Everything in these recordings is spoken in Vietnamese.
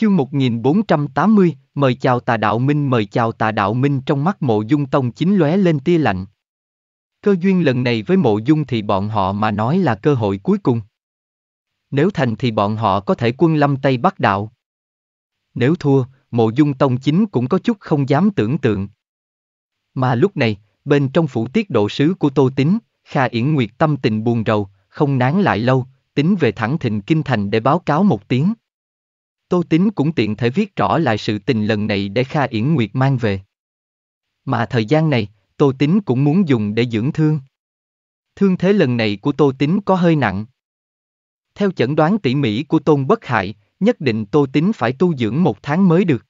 Chương 1480, mời chào tà đạo minh mời chào tà đạo minh trong mắt mộ dung tông chính lóe lên tia lạnh. Cơ duyên lần này với mộ dung thì bọn họ mà nói là cơ hội cuối cùng. Nếu thành thì bọn họ có thể quân lâm Tây Bắc đạo. Nếu thua, mộ dung tông chính cũng có chút không dám tưởng tượng. Mà lúc này, bên trong phủ tiết độ sứ của Tô Tín, Kha Yển Nguyệt tâm tình buồn rầu, không nán lại lâu, tính về thẳng thịnh kinh thành để báo cáo một tiếng. Tô Tính cũng tiện thể viết rõ lại sự tình lần này để Kha Yển Nguyệt mang về. Mà thời gian này, Tô Tính cũng muốn dùng để dưỡng thương. Thương thế lần này của Tô Tính có hơi nặng. Theo chẩn đoán tỉ mỉ của Tôn Bất Hại, nhất định Tô Tính phải tu dưỡng một tháng mới được.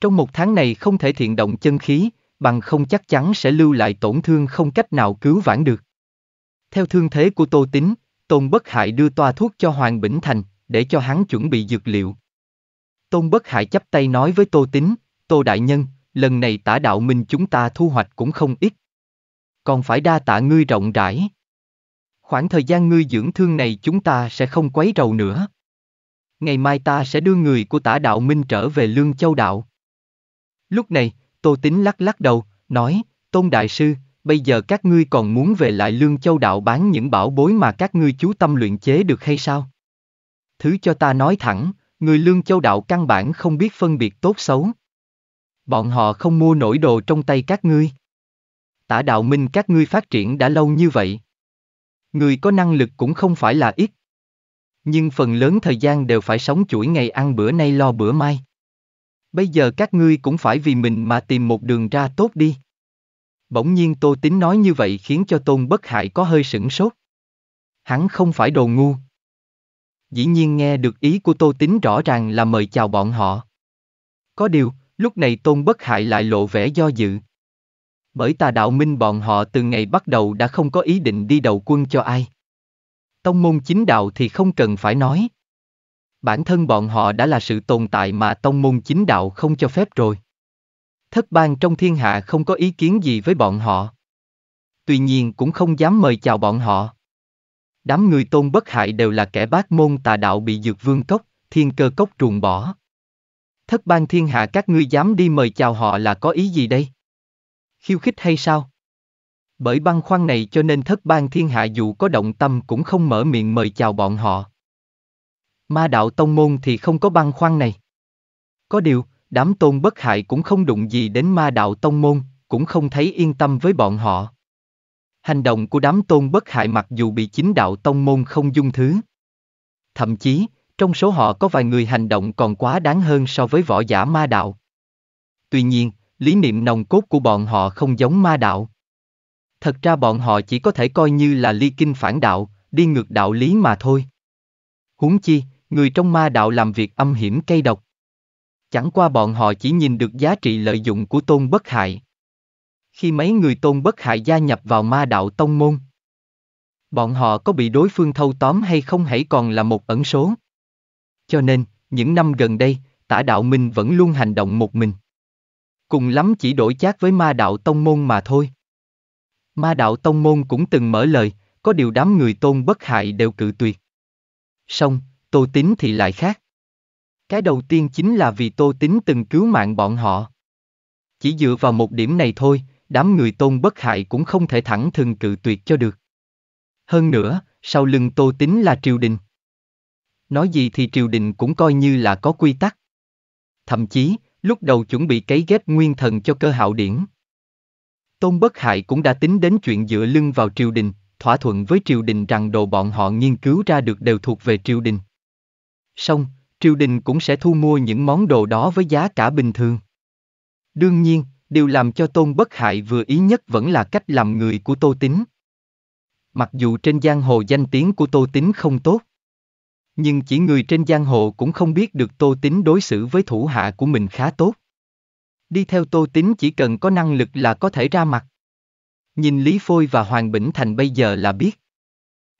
Trong một tháng này không thể thiện động chân khí, bằng không chắc chắn sẽ lưu lại tổn thương không cách nào cứu vãn được. Theo thương thế của Tô Tính, Tôn Bất Hại đưa toa thuốc cho Hoàng Bỉnh Thành, để cho hắn chuẩn bị dược liệu. Tôn Bất Hải chắp tay nói với Tô Tính: Tô Đại Nhân, lần này tả đạo minh chúng ta thu hoạch cũng không ít. Còn phải đa tạ ngươi rộng rãi. Khoảng thời gian ngươi dưỡng thương này chúng ta sẽ không quấy rầu nữa. Ngày mai ta sẽ đưa người của tả đạo Minh trở về Lương Châu Đạo. Lúc này, Tô Tính lắc lắc đầu, nói, Tôn Đại Sư, bây giờ các ngươi còn muốn về lại Lương Châu Đạo bán những bảo bối mà các ngươi chú tâm luyện chế được hay sao? Thứ cho ta nói thẳng. Người lương châu đạo căn bản không biết phân biệt tốt xấu. Bọn họ không mua nổi đồ trong tay các ngươi. Tả đạo minh các ngươi phát triển đã lâu như vậy. Người có năng lực cũng không phải là ít. Nhưng phần lớn thời gian đều phải sống chuỗi ngày ăn bữa nay lo bữa mai. Bây giờ các ngươi cũng phải vì mình mà tìm một đường ra tốt đi. Bỗng nhiên Tô Tính nói như vậy khiến cho Tôn Bất Hại có hơi sửng sốt. Hắn không phải đồ ngu, dĩ nhiên nghe được ý của Tô Tín rõ ràng là mời chào bọn họ. Có điều, lúc này Tôn Bất Hại lại lộ vẻ do dự. Bởi tà đạo minh bọn họ từ ngày bắt đầu đã không có ý định đi đầu quân cho ai. Tông môn chính đạo thì không cần phải nói. Bản thân bọn họ đã là sự tồn tại mà tông môn chính đạo không cho phép rồi. Thất bang trong thiên hạ không có ý kiến gì với bọn họ. Tuy nhiên cũng không dám mời chào bọn họ. Đám người tôn bất hại đều là kẻ bác môn tà đạo bị dược vương cốc, thiên cơ cốc truồng bỏ. Thất ban thiên hạ các ngươi dám đi mời chào họ là có ý gì đây? Khiêu khích hay sao? Bởi băng khoan này cho nên thất ban thiên hạ dù có động tâm cũng không mở miệng mời chào bọn họ. Ma đạo tông môn thì không có băng khoan này. Có điều, đám tôn bất hại cũng không đụng gì đến ma đạo tông môn, cũng không thấy yên tâm với bọn họ. Hành động của đám tôn bất hại mặc dù bị chính đạo tông môn không dung thứ. Thậm chí, trong số họ có vài người hành động còn quá đáng hơn so với võ giả ma đạo. Tuy nhiên, lý niệm nồng cốt của bọn họ không giống ma đạo. Thật ra bọn họ chỉ có thể coi như là ly kinh phản đạo, đi ngược đạo lý mà thôi. Huống chi, người trong ma đạo làm việc âm hiểm cây độc. Chẳng qua bọn họ chỉ nhìn được giá trị lợi dụng của tôn bất hại khi mấy người tôn bất hại gia nhập vào ma đạo tông môn. Bọn họ có bị đối phương thâu tóm hay không hãy còn là một ẩn số. Cho nên, những năm gần đây, tả đạo minh vẫn luôn hành động một mình. Cùng lắm chỉ đổi chát với ma đạo tông môn mà thôi. Ma đạo tông môn cũng từng mở lời, có điều đám người tôn bất hại đều cự tuyệt. xong tô tính thì lại khác. Cái đầu tiên chính là vì tô tính từng cứu mạng bọn họ. Chỉ dựa vào một điểm này thôi, đám người tôn bất hại cũng không thể thẳng thừng cự tuyệt cho được. Hơn nữa, sau lưng tô tính là triều đình. Nói gì thì triều đình cũng coi như là có quy tắc. Thậm chí, lúc đầu chuẩn bị cấy ghép nguyên thần cho cơ hạo điển. Tôn bất hại cũng đã tính đến chuyện dựa lưng vào triều đình, thỏa thuận với triều đình rằng đồ bọn họ nghiên cứu ra được đều thuộc về triều đình. Xong, triều đình cũng sẽ thu mua những món đồ đó với giá cả bình thường. Đương nhiên, điều làm cho Tôn Bất Hại vừa ý nhất vẫn là cách làm người của Tô Tín. Mặc dù trên giang hồ danh tiếng của Tô Tín không tốt, nhưng chỉ người trên giang hồ cũng không biết được Tô Tín đối xử với thủ hạ của mình khá tốt. Đi theo Tô Tín chỉ cần có năng lực là có thể ra mặt. Nhìn Lý Phôi và Hoàng Bỉnh Thành bây giờ là biết.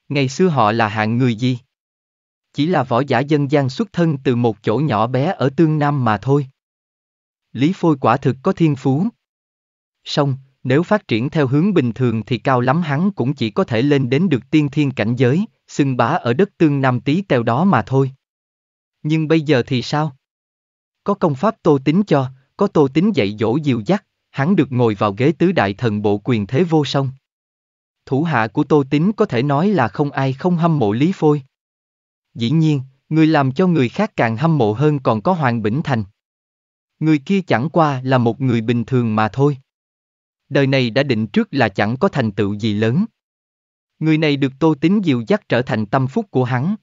Ngày xưa họ là hạng người gì? Chỉ là võ giả dân gian xuất thân từ một chỗ nhỏ bé ở Tương Nam mà thôi. Lý Phôi quả thực có thiên phú. Song, nếu phát triển theo hướng bình thường thì cao lắm hắn cũng chỉ có thể lên đến được tiên thiên cảnh giới, xưng bá ở đất tương Nam tí tèo đó mà thôi. Nhưng bây giờ thì sao? Có công pháp tô tính cho, có tô tính dạy dỗ dìu dắt, hắn được ngồi vào ghế tứ đại thần bộ quyền thế vô song. Thủ hạ của tô tính có thể nói là không ai không hâm mộ Lý Phôi. Dĩ nhiên, người làm cho người khác càng hâm mộ hơn còn có Hoàng Bỉnh Thành. Người kia chẳng qua là một người bình thường mà thôi. Đời này đã định trước là chẳng có thành tựu gì lớn. Người này được Tô Tín dìu dắt trở thành tâm phúc của hắn.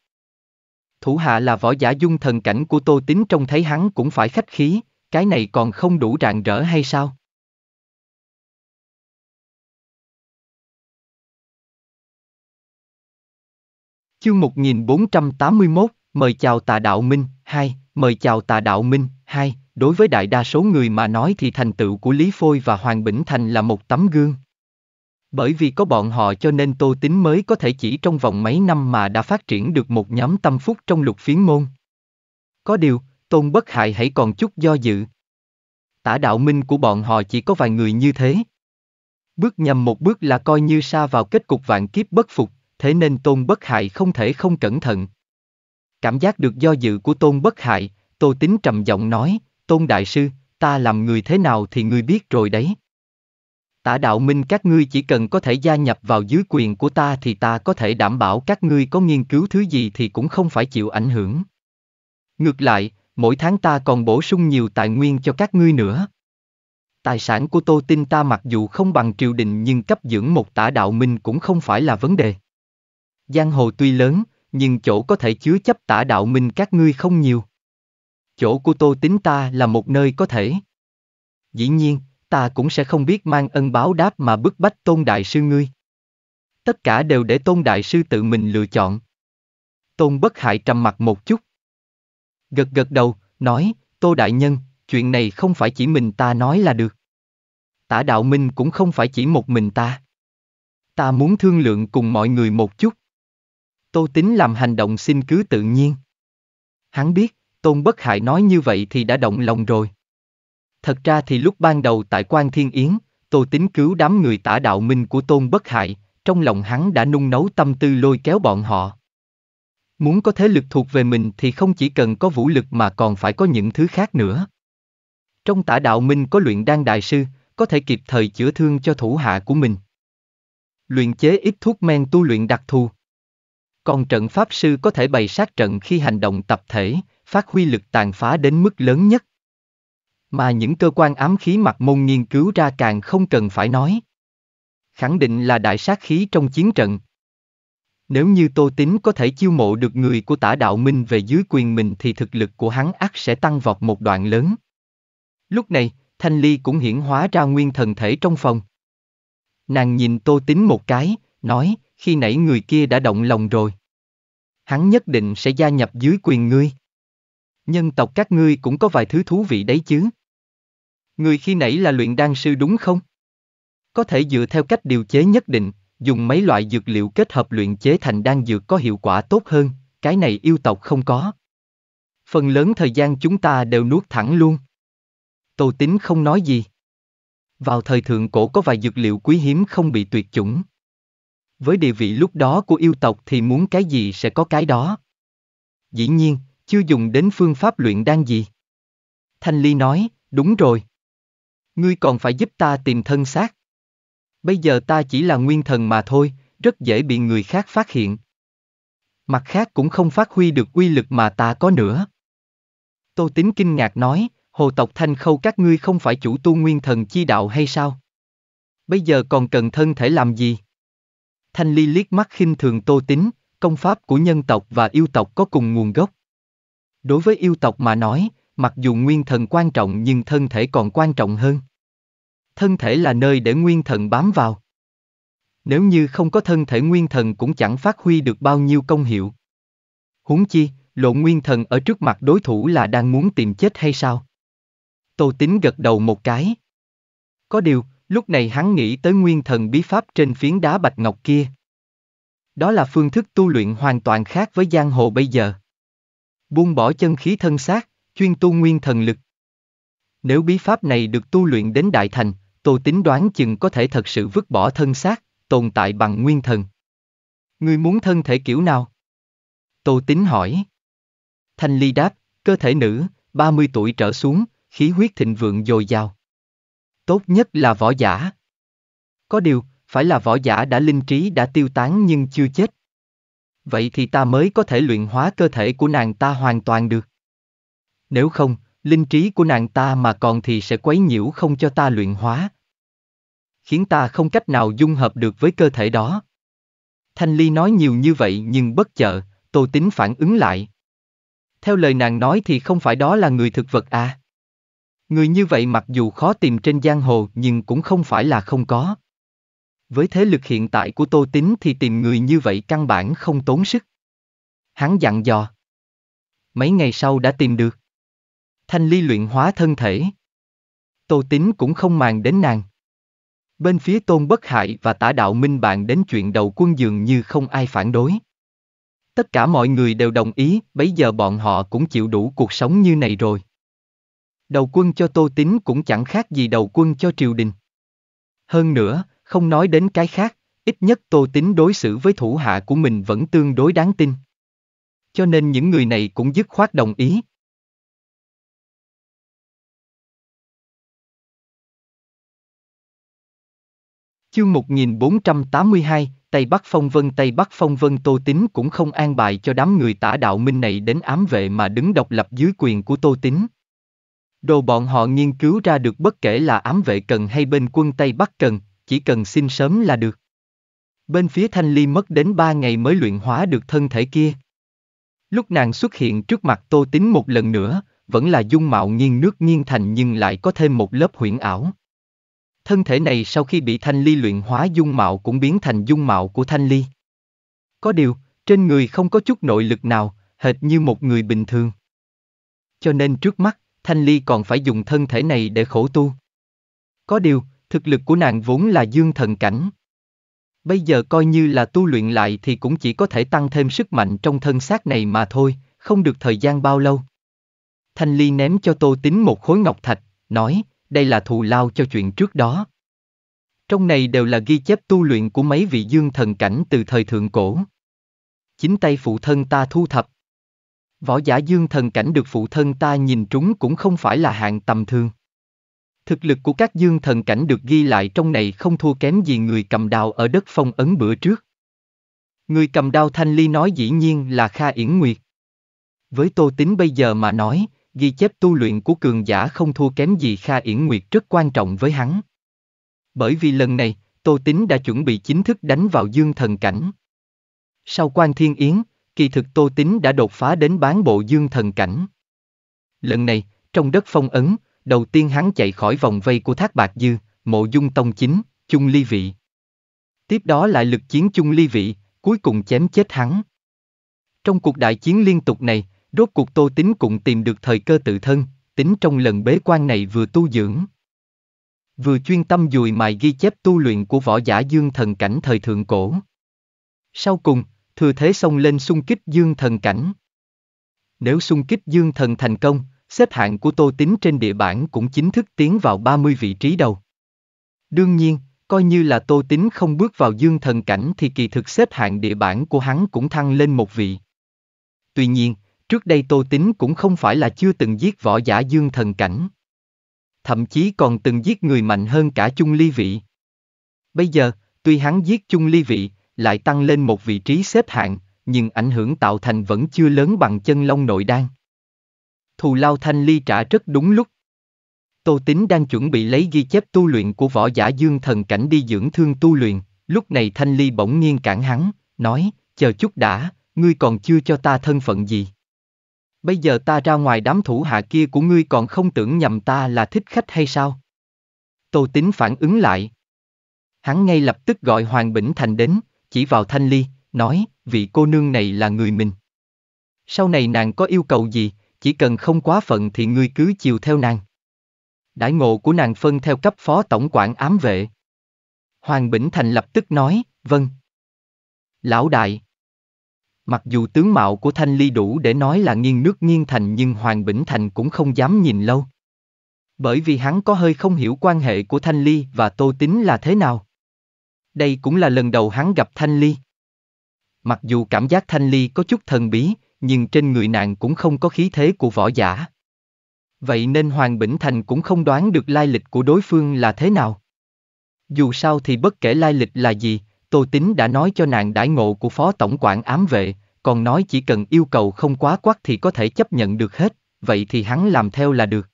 Thủ hạ là võ giả dung thần cảnh của Tô Tín trông thấy hắn cũng phải khách khí, cái này còn không đủ rạng rỡ hay sao? Chương 1481, mời chào tà đạo minh, 2, mời chào tà đạo minh, Hai, đối với đại đa số người mà nói thì thành tựu của Lý Phôi và Hoàng Bỉnh Thành là một tấm gương. Bởi vì có bọn họ cho nên Tô Tính mới có thể chỉ trong vòng mấy năm mà đã phát triển được một nhóm tâm phúc trong lục phiến môn. Có điều, Tôn Bất Hại hãy còn chút do dự. Tả đạo minh của bọn họ chỉ có vài người như thế. Bước nhầm một bước là coi như xa vào kết cục vạn kiếp bất phục, thế nên Tôn Bất Hại không thể không cẩn thận. Cảm giác được do dự của Tôn Bất Hại, Tô tính trầm giọng nói, Tôn Đại Sư, ta làm người thế nào thì ngươi biết rồi đấy. Tả đạo minh các ngươi chỉ cần có thể gia nhập vào dưới quyền của ta thì ta có thể đảm bảo các ngươi có nghiên cứu thứ gì thì cũng không phải chịu ảnh hưởng. Ngược lại, mỗi tháng ta còn bổ sung nhiều tài nguyên cho các ngươi nữa. Tài sản của Tô Tinh ta mặc dù không bằng triều đình nhưng cấp dưỡng một tả đạo minh cũng không phải là vấn đề. Giang hồ tuy lớn, nhưng chỗ có thể chứa chấp tả đạo minh các ngươi không nhiều chỗ của tô tính ta là một nơi có thể. Dĩ nhiên, ta cũng sẽ không biết mang ân báo đáp mà bức bách tôn đại sư ngươi. Tất cả đều để tôn đại sư tự mình lựa chọn. Tôn bất hại trầm mặt một chút. Gật gật đầu, nói, tô đại nhân, chuyện này không phải chỉ mình ta nói là được. Tả đạo minh cũng không phải chỉ một mình ta. Ta muốn thương lượng cùng mọi người một chút. Tô tính làm hành động xin cứ tự nhiên. Hắn biết, Tôn Bất Hại nói như vậy thì đã động lòng rồi. Thật ra thì lúc ban đầu tại quan Thiên Yến, Tô Tính cứu đám người tả đạo minh của Tôn Bất Hại, trong lòng hắn đã nung nấu tâm tư lôi kéo bọn họ. Muốn có thế lực thuộc về mình thì không chỉ cần có vũ lực mà còn phải có những thứ khác nữa. Trong tả đạo minh có luyện đan đại sư, có thể kịp thời chữa thương cho thủ hạ của mình. Luyện chế ít thuốc men tu luyện đặc thù. Còn trận pháp sư có thể bày sát trận khi hành động tập thể, phát huy lực tàn phá đến mức lớn nhất. Mà những cơ quan ám khí mặt môn nghiên cứu ra càng không cần phải nói. Khẳng định là đại sát khí trong chiến trận. Nếu như Tô Tín có thể chiêu mộ được người của tả đạo minh về dưới quyền mình thì thực lực của hắn ắt sẽ tăng vọt một đoạn lớn. Lúc này, Thanh Ly cũng hiển hóa ra nguyên thần thể trong phòng. Nàng nhìn Tô Tín một cái, nói, khi nãy người kia đã động lòng rồi. Hắn nhất định sẽ gia nhập dưới quyền ngươi. Nhân tộc các ngươi cũng có vài thứ thú vị đấy chứ. Người khi nãy là luyện đan sư đúng không? Có thể dựa theo cách điều chế nhất định, dùng mấy loại dược liệu kết hợp luyện chế thành đan dược có hiệu quả tốt hơn, cái này yêu tộc không có. Phần lớn thời gian chúng ta đều nuốt thẳng luôn. Tô tính không nói gì. Vào thời thượng cổ có vài dược liệu quý hiếm không bị tuyệt chủng. Với địa vị lúc đó của yêu tộc thì muốn cái gì sẽ có cái đó. Dĩ nhiên, chưa dùng đến phương pháp luyện đan gì. Thanh Ly nói, đúng rồi. Ngươi còn phải giúp ta tìm thân xác. Bây giờ ta chỉ là nguyên thần mà thôi, rất dễ bị người khác phát hiện. Mặt khác cũng không phát huy được uy lực mà ta có nữa. Tô Tín kinh ngạc nói, hồ tộc thanh khâu các ngươi không phải chủ tu nguyên thần chi đạo hay sao? Bây giờ còn cần thân thể làm gì? Thanh Ly liếc mắt khinh thường Tô Tín, công pháp của nhân tộc và yêu tộc có cùng nguồn gốc. Đối với yêu tộc mà nói, mặc dù nguyên thần quan trọng nhưng thân thể còn quan trọng hơn. Thân thể là nơi để nguyên thần bám vào. Nếu như không có thân thể nguyên thần cũng chẳng phát huy được bao nhiêu công hiệu. Huống chi, lộ nguyên thần ở trước mặt đối thủ là đang muốn tìm chết hay sao? Tô Tính gật đầu một cái. Có điều, lúc này hắn nghĩ tới nguyên thần bí pháp trên phiến đá bạch ngọc kia. Đó là phương thức tu luyện hoàn toàn khác với giang hồ bây giờ buông bỏ chân khí thân xác, chuyên tu nguyên thần lực. Nếu bí pháp này được tu luyện đến đại thành, Tô tính đoán chừng có thể thật sự vứt bỏ thân xác, tồn tại bằng nguyên thần. Ngươi muốn thân thể kiểu nào? Tô tính hỏi. Thanh Ly đáp, cơ thể nữ, 30 tuổi trở xuống, khí huyết thịnh vượng dồi dào. Tốt nhất là võ giả. Có điều, phải là võ giả đã linh trí đã tiêu tán nhưng chưa chết vậy thì ta mới có thể luyện hóa cơ thể của nàng ta hoàn toàn được. Nếu không, linh trí của nàng ta mà còn thì sẽ quấy nhiễu không cho ta luyện hóa. Khiến ta không cách nào dung hợp được với cơ thể đó. Thanh Ly nói nhiều như vậy nhưng bất chợt, Tô Tính phản ứng lại. Theo lời nàng nói thì không phải đó là người thực vật à. Người như vậy mặc dù khó tìm trên giang hồ nhưng cũng không phải là không có. Với thế lực hiện tại của Tô Tín thì tìm người như vậy căn bản không tốn sức. Hắn dặn dò. Mấy ngày sau đã tìm được. Thanh ly luyện hóa thân thể. Tô Tín cũng không màng đến nàng. Bên phía Tôn Bất Hại và tả đạo Minh Bạn đến chuyện đầu quân dường như không ai phản đối. Tất cả mọi người đều đồng ý, bây giờ bọn họ cũng chịu đủ cuộc sống như này rồi. Đầu quân cho Tô Tín cũng chẳng khác gì đầu quân cho triều đình. Hơn nữa, không nói đến cái khác, ít nhất Tô tính đối xử với thủ hạ của mình vẫn tương đối đáng tin. Cho nên những người này cũng dứt khoát đồng ý. Chương 1482, Tây Bắc Phong Vân Tây Bắc Phong Vân Tô tính cũng không an bài cho đám người tả đạo minh này đến ám vệ mà đứng độc lập dưới quyền của Tô tính, Đồ bọn họ nghiên cứu ra được bất kể là ám vệ cần hay bên quân Tây Bắc cần, chỉ cần xin sớm là được. Bên phía Thanh Ly mất đến ba ngày mới luyện hóa được thân thể kia. Lúc nàng xuất hiện trước mặt Tô tính một lần nữa, vẫn là dung mạo nghiêng nước nghiêng thành nhưng lại có thêm một lớp huyễn ảo. Thân thể này sau khi bị Thanh Ly luyện hóa dung mạo cũng biến thành dung mạo của Thanh Ly. Có điều, trên người không có chút nội lực nào, hệt như một người bình thường. Cho nên trước mắt, Thanh Ly còn phải dùng thân thể này để khổ tu. Có điều, thực lực của nàng vốn là dương thần cảnh. Bây giờ coi như là tu luyện lại thì cũng chỉ có thể tăng thêm sức mạnh trong thân xác này mà thôi, không được thời gian bao lâu. Thanh Ly ném cho Tô Tính một khối ngọc thạch, nói, đây là thù lao cho chuyện trước đó. Trong này đều là ghi chép tu luyện của mấy vị dương thần cảnh từ thời thượng cổ. Chính tay phụ thân ta thu thập. Võ giả dương thần cảnh được phụ thân ta nhìn trúng cũng không phải là hạng tầm thường. Thực lực của các dương thần cảnh được ghi lại trong này không thua kém gì người cầm đao ở đất phong ấn bữa trước. Người cầm đao thanh ly nói dĩ nhiên là Kha Yển Nguyệt. Với tô tính bây giờ mà nói, ghi chép tu luyện của cường giả không thua kém gì Kha Yển Nguyệt rất quan trọng với hắn. Bởi vì lần này, tô tính đã chuẩn bị chính thức đánh vào dương thần cảnh. Sau quan thiên yến, kỳ thực tô tính đã đột phá đến bán bộ dương thần cảnh. Lần này, trong đất phong ấn, Đầu tiên hắn chạy khỏi vòng vây của Thác Bạc Dư, Mộ Dung Tông Chính, Chung Ly Vị. Tiếp đó lại lực chiến Chung Ly Vị, cuối cùng chém chết hắn. Trong cuộc đại chiến liên tục này, rốt cuộc Tô Tính cũng tìm được thời cơ tự thân, tính trong lần bế quan này vừa tu dưỡng. Vừa chuyên tâm dùi mài ghi chép tu luyện của võ giả dương thần cảnh thời thượng cổ. Sau cùng, thừa thế xông lên xung kích dương thần cảnh. Nếu xung kích dương thần thành công, xếp hạng của Tô Tính trên địa bản cũng chính thức tiến vào 30 vị trí đầu. Đương nhiên, coi như là Tô Tính không bước vào dương thần cảnh thì kỳ thực xếp hạng địa bản của hắn cũng thăng lên một vị. Tuy nhiên, trước đây Tô Tính cũng không phải là chưa từng giết võ giả dương thần cảnh. Thậm chí còn từng giết người mạnh hơn cả Chung Ly Vị. Bây giờ, tuy hắn giết Chung Ly Vị, lại tăng lên một vị trí xếp hạng, nhưng ảnh hưởng tạo thành vẫn chưa lớn bằng chân long nội đan thù lao thanh ly trả rất đúng lúc. Tô Tín đang chuẩn bị lấy ghi chép tu luyện của võ giả dương thần cảnh đi dưỡng thương tu luyện, lúc này thanh ly bỗng nhiên cản hắn, nói, chờ chút đã, ngươi còn chưa cho ta thân phận gì. Bây giờ ta ra ngoài đám thủ hạ kia của ngươi còn không tưởng nhầm ta là thích khách hay sao? Tô Tín phản ứng lại. Hắn ngay lập tức gọi Hoàng Bỉnh Thành đến, chỉ vào Thanh Ly, nói, vị cô nương này là người mình. Sau này nàng có yêu cầu gì, chỉ cần không quá phận thì ngươi cứ chiều theo nàng. Đãi ngộ của nàng phân theo cấp phó tổng quản ám vệ. Hoàng Bỉnh Thành lập tức nói, vâng. Lão đại. Mặc dù tướng mạo của Thanh Ly đủ để nói là nghiêng nước nghiêng thành nhưng Hoàng Bỉnh Thành cũng không dám nhìn lâu. Bởi vì hắn có hơi không hiểu quan hệ của Thanh Ly và Tô Tính là thế nào. Đây cũng là lần đầu hắn gặp Thanh Ly. Mặc dù cảm giác Thanh Ly có chút thần bí, nhưng trên người nàng cũng không có khí thế của võ giả. Vậy nên Hoàng Bỉnh Thành cũng không đoán được lai lịch của đối phương là thế nào. Dù sao thì bất kể lai lịch là gì, Tô Tính đã nói cho nàng đãi ngộ của Phó Tổng quản ám vệ, còn nói chỉ cần yêu cầu không quá quắc thì có thể chấp nhận được hết, vậy thì hắn làm theo là được.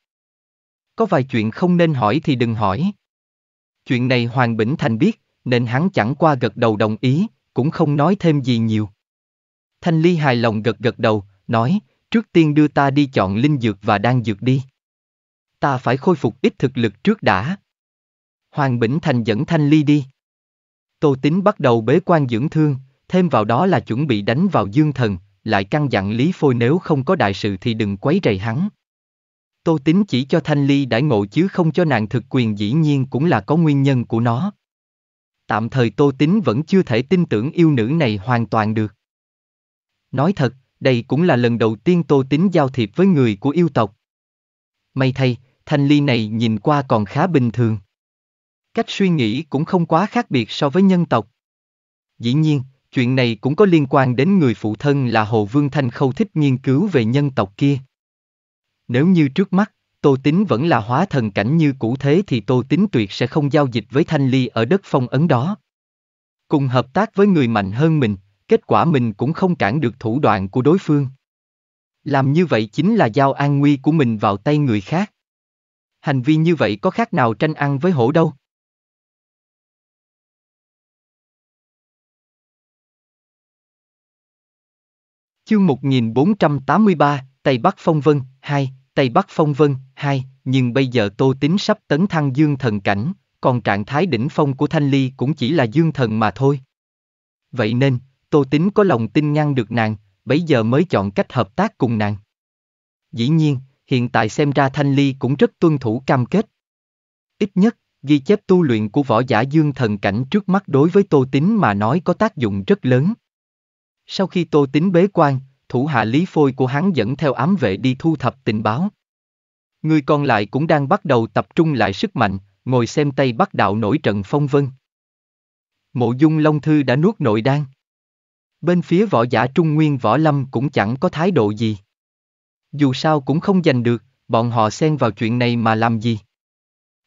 Có vài chuyện không nên hỏi thì đừng hỏi. Chuyện này Hoàng Bỉnh Thành biết, nên hắn chẳng qua gật đầu đồng ý, cũng không nói thêm gì nhiều. Thanh Ly hài lòng gật gật đầu, nói, trước tiên đưa ta đi chọn linh dược và đan dược đi. Ta phải khôi phục ít thực lực trước đã. Hoàng Bỉnh Thành dẫn Thanh Ly đi. Tô Tín bắt đầu bế quan dưỡng thương, thêm vào đó là chuẩn bị đánh vào dương thần, lại căn dặn Lý Phôi nếu không có đại sự thì đừng quấy rầy hắn. Tô Tín chỉ cho Thanh Ly đãi ngộ chứ không cho nàng thực quyền dĩ nhiên cũng là có nguyên nhân của nó. Tạm thời Tô Tín vẫn chưa thể tin tưởng yêu nữ này hoàn toàn được. Nói thật, đây cũng là lần đầu tiên Tô Tín giao thiệp với người của yêu tộc. May thay, thanh ly này nhìn qua còn khá bình thường. Cách suy nghĩ cũng không quá khác biệt so với nhân tộc. Dĩ nhiên, chuyện này cũng có liên quan đến người phụ thân là Hồ Vương Thanh Khâu thích nghiên cứu về nhân tộc kia. Nếu như trước mắt, Tô Tín vẫn là hóa thần cảnh như cũ thế thì Tô Tín tuyệt sẽ không giao dịch với Thanh Ly ở đất phong ấn đó. Cùng hợp tác với người mạnh hơn mình, kết quả mình cũng không cản được thủ đoạn của đối phương. Làm như vậy chính là giao an nguy của mình vào tay người khác. Hành vi như vậy có khác nào tranh ăn với hổ đâu. Chương 1483, Tây Bắc Phong Vân, 2, Tây Bắc Phong Vân, 2, nhưng bây giờ Tô Tính sắp tấn thăng dương thần cảnh, còn trạng thái đỉnh phong của Thanh Ly cũng chỉ là dương thần mà thôi. Vậy nên, Tô Tính có lòng tin ngăn được nàng, bấy giờ mới chọn cách hợp tác cùng nàng. Dĩ nhiên, hiện tại xem ra Thanh Ly cũng rất tuân thủ cam kết. Ít nhất, ghi chép tu luyện của võ giả dương thần cảnh trước mắt đối với Tô Tính mà nói có tác dụng rất lớn. Sau khi Tô Tính bế quan, thủ hạ Lý Phôi của hắn dẫn theo ám vệ đi thu thập tình báo. Người còn lại cũng đang bắt đầu tập trung lại sức mạnh, ngồi xem Tây Bắc Đạo nổi trận phong vân. Mộ Dung Long Thư đã nuốt nội đan. Bên phía võ giả Trung Nguyên Võ Lâm cũng chẳng có thái độ gì. Dù sao cũng không giành được, bọn họ xen vào chuyện này mà làm gì.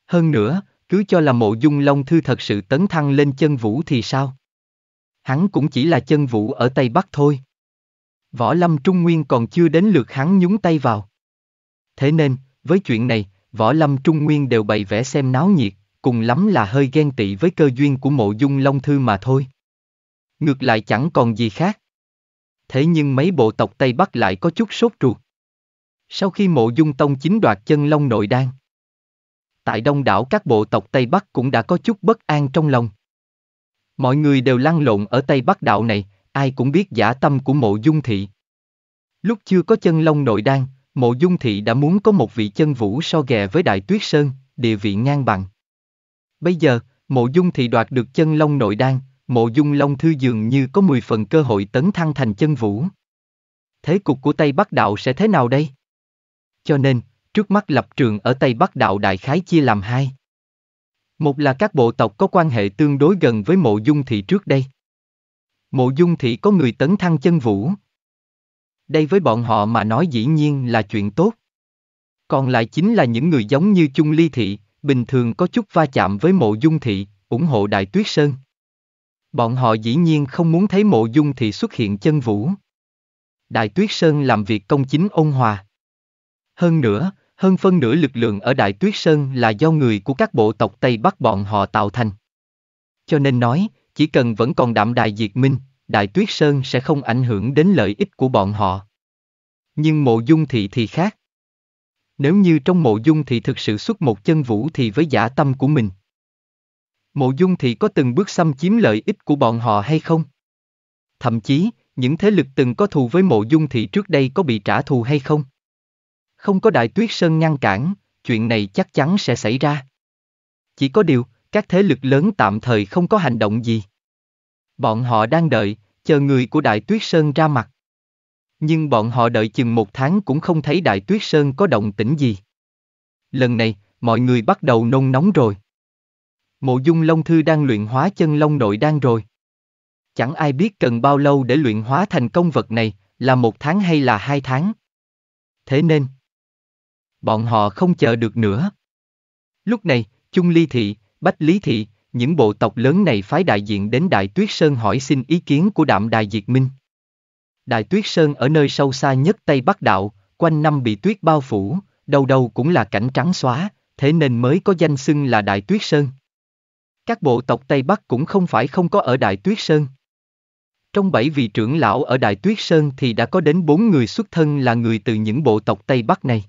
Hơn nữa, cứ cho là mộ dung long thư thật sự tấn thăng lên chân vũ thì sao? Hắn cũng chỉ là chân vũ ở Tây Bắc thôi. Võ Lâm Trung Nguyên còn chưa đến lượt hắn nhúng tay vào. Thế nên, với chuyện này, Võ Lâm Trung Nguyên đều bày vẽ xem náo nhiệt, cùng lắm là hơi ghen tị với cơ duyên của mộ dung long thư mà thôi. Ngược lại chẳng còn gì khác. Thế nhưng mấy bộ tộc Tây Bắc lại có chút sốt ruột. Sau khi mộ dung tông chính đoạt chân long nội đan. Tại đông đảo các bộ tộc Tây Bắc cũng đã có chút bất an trong lòng. Mọi người đều lăn lộn ở Tây Bắc đạo này, ai cũng biết giả tâm của mộ dung thị. Lúc chưa có chân long nội đan, mộ dung thị đã muốn có một vị chân vũ so ghè với đại tuyết sơn, địa vị ngang bằng. Bây giờ, mộ dung thị đoạt được chân long nội đan, mộ dung long thư dường như có 10 phần cơ hội tấn thăng thành chân vũ. Thế cục của Tây Bắc Đạo sẽ thế nào đây? Cho nên, trước mắt lập trường ở Tây Bắc Đạo đại khái chia làm hai. Một là các bộ tộc có quan hệ tương đối gần với mộ dung thị trước đây. Mộ dung thị có người tấn thăng chân vũ. Đây với bọn họ mà nói dĩ nhiên là chuyện tốt. Còn lại chính là những người giống như Chung Ly Thị, bình thường có chút va chạm với mộ dung thị, ủng hộ Đại Tuyết Sơn. Bọn họ dĩ nhiên không muốn thấy mộ dung thì xuất hiện chân vũ. Đại Tuyết Sơn làm việc công chính ôn hòa. Hơn nữa, hơn phân nửa lực lượng ở Đại Tuyết Sơn là do người của các bộ tộc Tây Bắc bọn họ tạo thành. Cho nên nói, chỉ cần vẫn còn đạm đại diệt minh, Đại Tuyết Sơn sẽ không ảnh hưởng đến lợi ích của bọn họ. Nhưng mộ dung thị thì khác. Nếu như trong mộ dung Thị thực sự xuất một chân vũ thì với giả tâm của mình, mộ dung thị có từng bước xâm chiếm lợi ích của bọn họ hay không? Thậm chí, những thế lực từng có thù với mộ dung thị trước đây có bị trả thù hay không? Không có đại tuyết sơn ngăn cản, chuyện này chắc chắn sẽ xảy ra. Chỉ có điều, các thế lực lớn tạm thời không có hành động gì. Bọn họ đang đợi, chờ người của Đại Tuyết Sơn ra mặt. Nhưng bọn họ đợi chừng một tháng cũng không thấy Đại Tuyết Sơn có động tĩnh gì. Lần này, mọi người bắt đầu nôn nóng rồi. Mộ dung Long Thư đang luyện hóa chân Long nội đan rồi. Chẳng ai biết cần bao lâu để luyện hóa thành công vật này, là một tháng hay là hai tháng. Thế nên, bọn họ không chờ được nữa. Lúc này, Trung Ly Thị, Bách Lý Thị, những bộ tộc lớn này phái đại diện đến Đại Tuyết Sơn hỏi xin ý kiến của đạm Đài Diệt Minh. Đại Tuyết Sơn ở nơi sâu xa nhất Tây Bắc Đạo, quanh năm bị tuyết bao phủ, đâu đâu cũng là cảnh trắng xóa, thế nên mới có danh xưng là Đại Tuyết Sơn. Các bộ tộc Tây Bắc cũng không phải không có ở Đại Tuyết Sơn. Trong bảy vị trưởng lão ở Đại Tuyết Sơn thì đã có đến bốn người xuất thân là người từ những bộ tộc Tây Bắc này.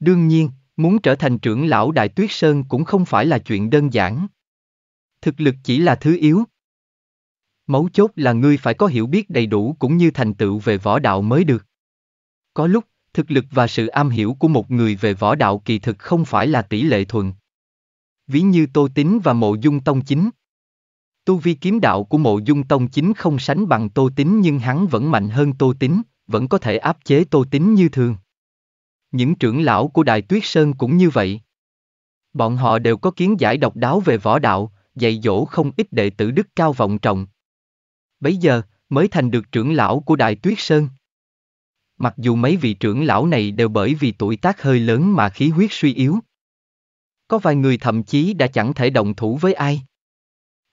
Đương nhiên, muốn trở thành trưởng lão Đại Tuyết Sơn cũng không phải là chuyện đơn giản. Thực lực chỉ là thứ yếu. Mấu chốt là ngươi phải có hiểu biết đầy đủ cũng như thành tựu về võ đạo mới được. Có lúc, thực lực và sự am hiểu của một người về võ đạo kỳ thực không phải là tỷ lệ thuận ví như Tô Tín và Mộ Dung Tông Chính. Tu vi kiếm đạo của Mộ Dung Tông Chính không sánh bằng Tô Tín nhưng hắn vẫn mạnh hơn Tô Tín, vẫn có thể áp chế Tô Tín như thường. Những trưởng lão của Đài Tuyết Sơn cũng như vậy. Bọn họ đều có kiến giải độc đáo về võ đạo, dạy dỗ không ít đệ tử đức cao vọng trọng. Bấy giờ, mới thành được trưởng lão của đài Tuyết Sơn. Mặc dù mấy vị trưởng lão này đều bởi vì tuổi tác hơi lớn mà khí huyết suy yếu, có vài người thậm chí đã chẳng thể động thủ với ai.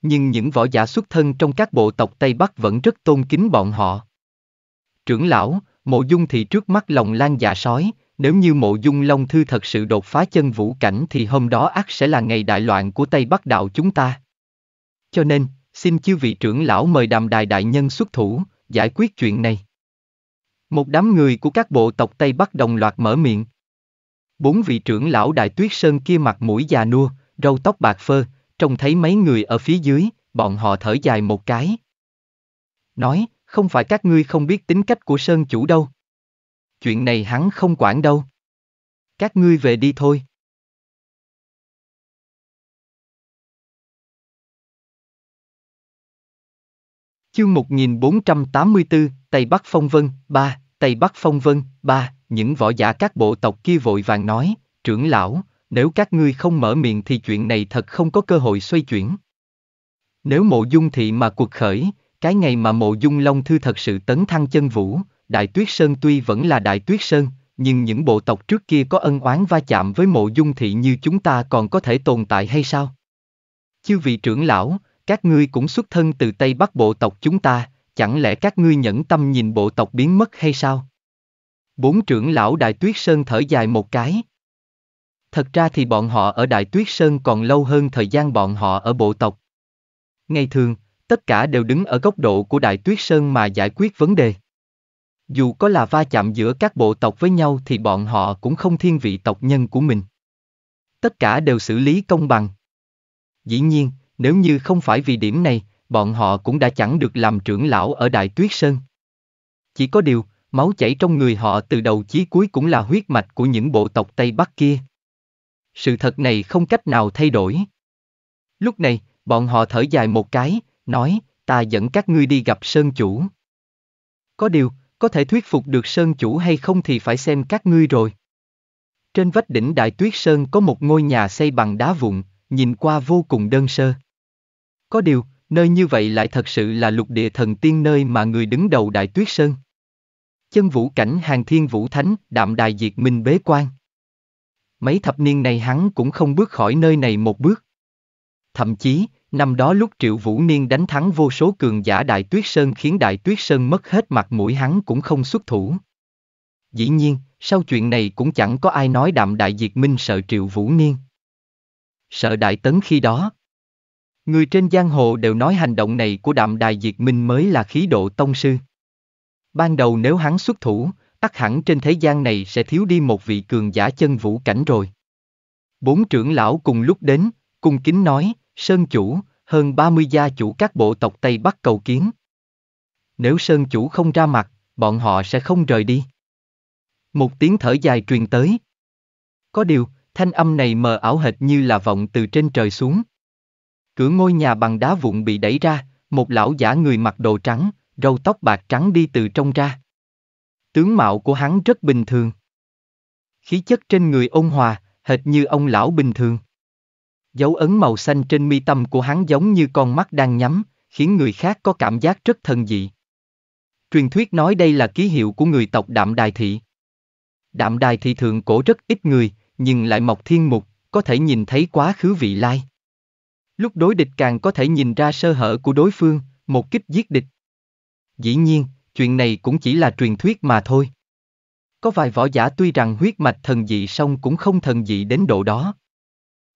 Nhưng những võ giả xuất thân trong các bộ tộc Tây Bắc vẫn rất tôn kính bọn họ. Trưởng lão, mộ dung thì trước mắt lòng lan dạ sói, nếu như mộ dung long thư thật sự đột phá chân vũ cảnh thì hôm đó ắt sẽ là ngày đại loạn của Tây Bắc đạo chúng ta. Cho nên, xin chư vị trưởng lão mời đàm đài đại nhân xuất thủ, giải quyết chuyện này. Một đám người của các bộ tộc Tây Bắc đồng loạt mở miệng. Bốn vị trưởng lão đại tuyết sơn kia mặt mũi già nua, râu tóc bạc phơ, trông thấy mấy người ở phía dưới, bọn họ thở dài một cái. Nói, không phải các ngươi không biết tính cách của sơn chủ đâu. Chuyện này hắn không quản đâu. Các ngươi về đi thôi. Chương 1484, Tây Bắc Phong Vân, 3 Tây Bắc Phong Vân, ba, những võ giả các bộ tộc kia vội vàng nói, trưởng lão, nếu các ngươi không mở miệng thì chuyện này thật không có cơ hội xoay chuyển. Nếu mộ dung thị mà cuộc khởi, cái ngày mà mộ dung long thư thật sự tấn thăng chân vũ, đại tuyết sơn tuy vẫn là đại tuyết sơn, nhưng những bộ tộc trước kia có ân oán va chạm với mộ dung thị như chúng ta còn có thể tồn tại hay sao? Chư vị trưởng lão, các ngươi cũng xuất thân từ Tây Bắc bộ tộc chúng ta, chẳng lẽ các ngươi nhẫn tâm nhìn bộ tộc biến mất hay sao? Bốn trưởng lão Đại Tuyết Sơn thở dài một cái. Thật ra thì bọn họ ở Đại Tuyết Sơn còn lâu hơn thời gian bọn họ ở bộ tộc. Ngày thường, tất cả đều đứng ở góc độ của Đại Tuyết Sơn mà giải quyết vấn đề. Dù có là va chạm giữa các bộ tộc với nhau thì bọn họ cũng không thiên vị tộc nhân của mình. Tất cả đều xử lý công bằng. Dĩ nhiên, nếu như không phải vì điểm này, bọn họ cũng đã chẳng được làm trưởng lão ở Đại Tuyết Sơn. Chỉ có điều, máu chảy trong người họ từ đầu chí cuối cũng là huyết mạch của những bộ tộc Tây Bắc kia. Sự thật này không cách nào thay đổi. Lúc này, bọn họ thở dài một cái, nói, ta dẫn các ngươi đi gặp Sơn Chủ. Có điều, có thể thuyết phục được Sơn Chủ hay không thì phải xem các ngươi rồi. Trên vách đỉnh Đại Tuyết Sơn có một ngôi nhà xây bằng đá vụn, nhìn qua vô cùng đơn sơ. Có điều, Nơi như vậy lại thật sự là lục địa thần tiên nơi mà người đứng đầu Đại Tuyết Sơn. Chân vũ cảnh hàng thiên vũ thánh, đạm đài diệt minh bế quan. Mấy thập niên này hắn cũng không bước khỏi nơi này một bước. Thậm chí, năm đó lúc Triệu Vũ Niên đánh thắng vô số cường giả Đại Tuyết Sơn khiến Đại Tuyết Sơn mất hết mặt mũi hắn cũng không xuất thủ. Dĩ nhiên, sau chuyện này cũng chẳng có ai nói đạm đại diệt minh sợ Triệu Vũ Niên. Sợ Đại Tấn khi đó. Người trên giang hồ đều nói hành động này của đạm đài diệt minh mới là khí độ tông sư. Ban đầu nếu hắn xuất thủ, tắc hẳn trên thế gian này sẽ thiếu đi một vị cường giả chân vũ cảnh rồi. Bốn trưởng lão cùng lúc đến, cung kính nói, Sơn Chủ, hơn 30 gia chủ các bộ tộc Tây Bắc cầu kiến. Nếu Sơn Chủ không ra mặt, bọn họ sẽ không rời đi. Một tiếng thở dài truyền tới. Có điều, thanh âm này mờ ảo hệt như là vọng từ trên trời xuống. Cửa ngôi nhà bằng đá vụn bị đẩy ra, một lão giả người mặc đồ trắng, râu tóc bạc trắng đi từ trong ra. Tướng mạo của hắn rất bình thường. Khí chất trên người ôn hòa, hệt như ông lão bình thường. Dấu ấn màu xanh trên mi tâm của hắn giống như con mắt đang nhắm, khiến người khác có cảm giác rất thần dị. Truyền thuyết nói đây là ký hiệu của người tộc Đạm Đài Thị. Đạm Đài Thị thượng cổ rất ít người, nhưng lại mọc thiên mục, có thể nhìn thấy quá khứ vị lai. Lúc đối địch càng có thể nhìn ra sơ hở của đối phương, một kích giết địch. Dĩ nhiên, chuyện này cũng chỉ là truyền thuyết mà thôi. Có vài võ giả tuy rằng huyết mạch thần dị song cũng không thần dị đến độ đó.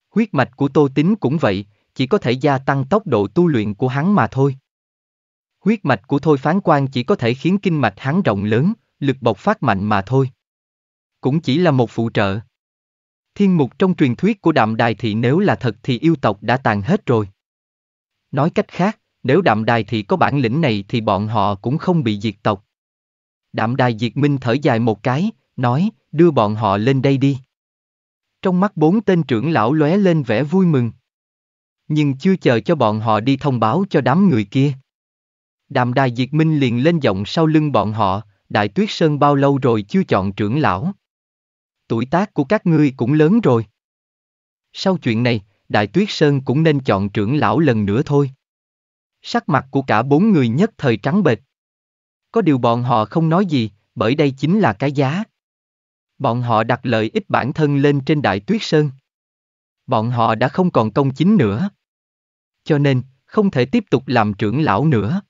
Huyết mạch của Tô Tính cũng vậy, chỉ có thể gia tăng tốc độ tu luyện của hắn mà thôi. Huyết mạch của Thôi Phán Quan chỉ có thể khiến kinh mạch hắn rộng lớn, lực bộc phát mạnh mà thôi. Cũng chỉ là một phụ trợ. Thiên mục trong truyền thuyết của đạm đài thị nếu là thật thì yêu tộc đã tàn hết rồi. Nói cách khác, nếu đạm đài thị có bản lĩnh này thì bọn họ cũng không bị diệt tộc. Đạm đài diệt minh thở dài một cái, nói, đưa bọn họ lên đây đi. Trong mắt bốn tên trưởng lão lóe lên vẻ vui mừng. Nhưng chưa chờ cho bọn họ đi thông báo cho đám người kia. đạm đài diệt minh liền lên giọng sau lưng bọn họ, đại tuyết sơn bao lâu rồi chưa chọn trưởng lão tuổi tác của các ngươi cũng lớn rồi. Sau chuyện này, Đại Tuyết Sơn cũng nên chọn trưởng lão lần nữa thôi. Sắc mặt của cả bốn người nhất thời trắng bệch. Có điều bọn họ không nói gì, bởi đây chính là cái giá. Bọn họ đặt lợi ích bản thân lên trên Đại Tuyết Sơn. Bọn họ đã không còn công chính nữa. Cho nên, không thể tiếp tục làm trưởng lão nữa.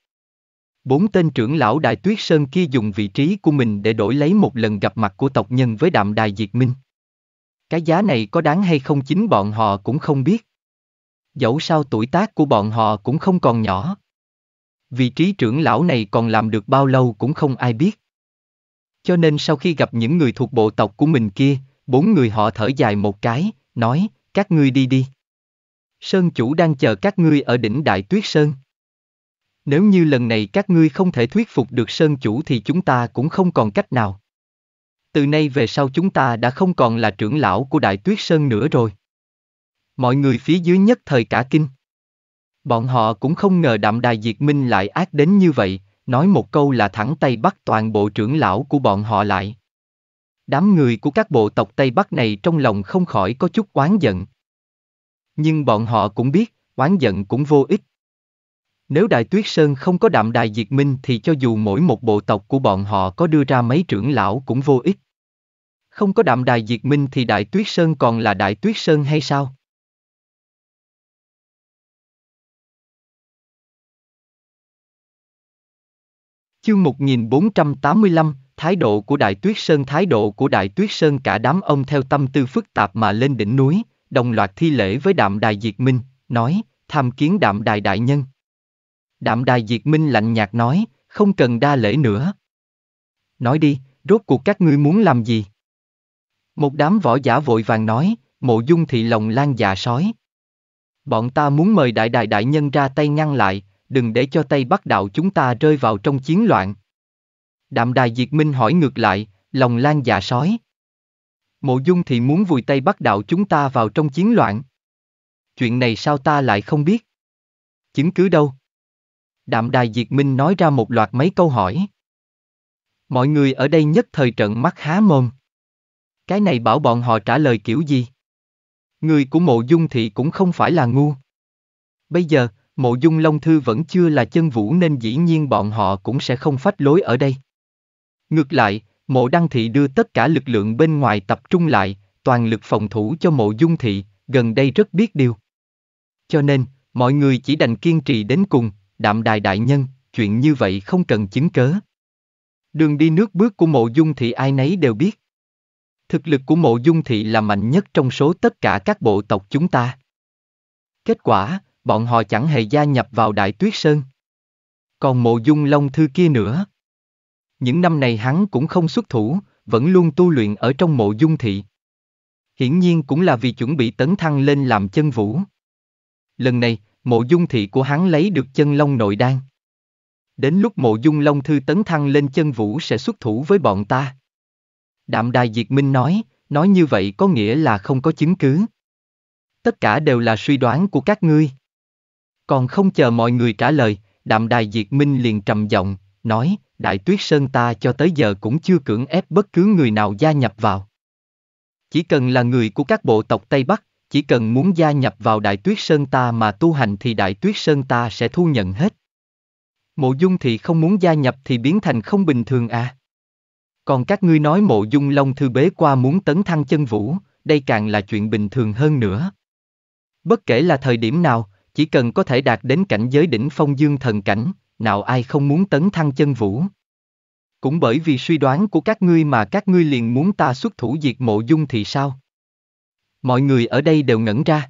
Bốn tên trưởng lão Đại Tuyết Sơn kia dùng vị trí của mình để đổi lấy một lần gặp mặt của tộc nhân với đạm đài diệt minh. Cái giá này có đáng hay không chính bọn họ cũng không biết. Dẫu sao tuổi tác của bọn họ cũng không còn nhỏ. Vị trí trưởng lão này còn làm được bao lâu cũng không ai biết. Cho nên sau khi gặp những người thuộc bộ tộc của mình kia, bốn người họ thở dài một cái, nói, các ngươi đi đi. Sơn chủ đang chờ các ngươi ở đỉnh Đại Tuyết Sơn. Nếu như lần này các ngươi không thể thuyết phục được Sơn Chủ thì chúng ta cũng không còn cách nào. Từ nay về sau chúng ta đã không còn là trưởng lão của Đại Tuyết Sơn nữa rồi. Mọi người phía dưới nhất thời cả kinh. Bọn họ cũng không ngờ đạm đài diệt minh lại ác đến như vậy, nói một câu là thẳng tay bắt toàn bộ trưởng lão của bọn họ lại. Đám người của các bộ tộc Tây Bắc này trong lòng không khỏi có chút oán giận. Nhưng bọn họ cũng biết, oán giận cũng vô ích, nếu Đại Tuyết Sơn không có đạm đài diệt minh thì cho dù mỗi một bộ tộc của bọn họ có đưa ra mấy trưởng lão cũng vô ích. Không có đạm đài diệt minh thì Đại Tuyết Sơn còn là Đại Tuyết Sơn hay sao? Chương 1485, Thái độ của Đại Tuyết Sơn Thái độ của Đại Tuyết Sơn cả đám ông theo tâm tư phức tạp mà lên đỉnh núi, đồng loạt thi lễ với đạm đài diệt minh, nói, tham kiến đạm đài đại nhân. Đạm đài diệt minh lạnh nhạt nói, không cần đa lễ nữa. Nói đi, rốt cuộc các ngươi muốn làm gì? Một đám võ giả vội vàng nói, mộ dung thị lòng lan dạ sói. Bọn ta muốn mời đại đại đại nhân ra tay ngăn lại, đừng để cho tay bắt đạo chúng ta rơi vào trong chiến loạn. Đạm đài diệt minh hỏi ngược lại, lòng lan dạ sói. Mộ dung thị muốn vùi tay bắt đạo chúng ta vào trong chiến loạn. Chuyện này sao ta lại không biết? Chứng cứ đâu? Đạm Đài Diệt Minh nói ra một loạt mấy câu hỏi. Mọi người ở đây nhất thời trận mắt há mồm. Cái này bảo bọn họ trả lời kiểu gì? Người của mộ dung thị cũng không phải là ngu. Bây giờ, mộ dung long thư vẫn chưa là chân vũ nên dĩ nhiên bọn họ cũng sẽ không phách lối ở đây. Ngược lại, mộ đăng thị đưa tất cả lực lượng bên ngoài tập trung lại, toàn lực phòng thủ cho mộ dung thị, gần đây rất biết điều. Cho nên, mọi người chỉ đành kiên trì đến cùng, đạm đài đại nhân, chuyện như vậy không cần chứng cớ. Đường đi nước bước của mộ dung thị ai nấy đều biết. Thực lực của mộ dung thị là mạnh nhất trong số tất cả các bộ tộc chúng ta. Kết quả, bọn họ chẳng hề gia nhập vào Đại Tuyết Sơn. Còn mộ dung long thư kia nữa. Những năm này hắn cũng không xuất thủ, vẫn luôn tu luyện ở trong mộ dung thị. Hiển nhiên cũng là vì chuẩn bị tấn thăng lên làm chân vũ. Lần này, mộ dung thị của hắn lấy được chân long nội đan. Đến lúc mộ dung long thư tấn thăng lên chân vũ sẽ xuất thủ với bọn ta. Đạm đài diệt minh nói, nói như vậy có nghĩa là không có chứng cứ. Tất cả đều là suy đoán của các ngươi. Còn không chờ mọi người trả lời, đạm đài diệt minh liền trầm giọng, nói, đại tuyết sơn ta cho tới giờ cũng chưa cưỡng ép bất cứ người nào gia nhập vào. Chỉ cần là người của các bộ tộc Tây Bắc, chỉ cần muốn gia nhập vào Đại Tuyết Sơn ta mà tu hành thì Đại Tuyết Sơn ta sẽ thu nhận hết. Mộ Dung thì không muốn gia nhập thì biến thành không bình thường à. Còn các ngươi nói Mộ Dung Long thư bế qua muốn tấn thăng chân vũ, đây càng là chuyện bình thường hơn nữa. Bất kể là thời điểm nào, chỉ cần có thể đạt đến cảnh giới đỉnh phong dương thần cảnh, nào ai không muốn tấn thăng chân vũ. Cũng bởi vì suy đoán của các ngươi mà các ngươi liền muốn ta xuất thủ diệt mộ dung thì sao? Mọi người ở đây đều ngẩn ra.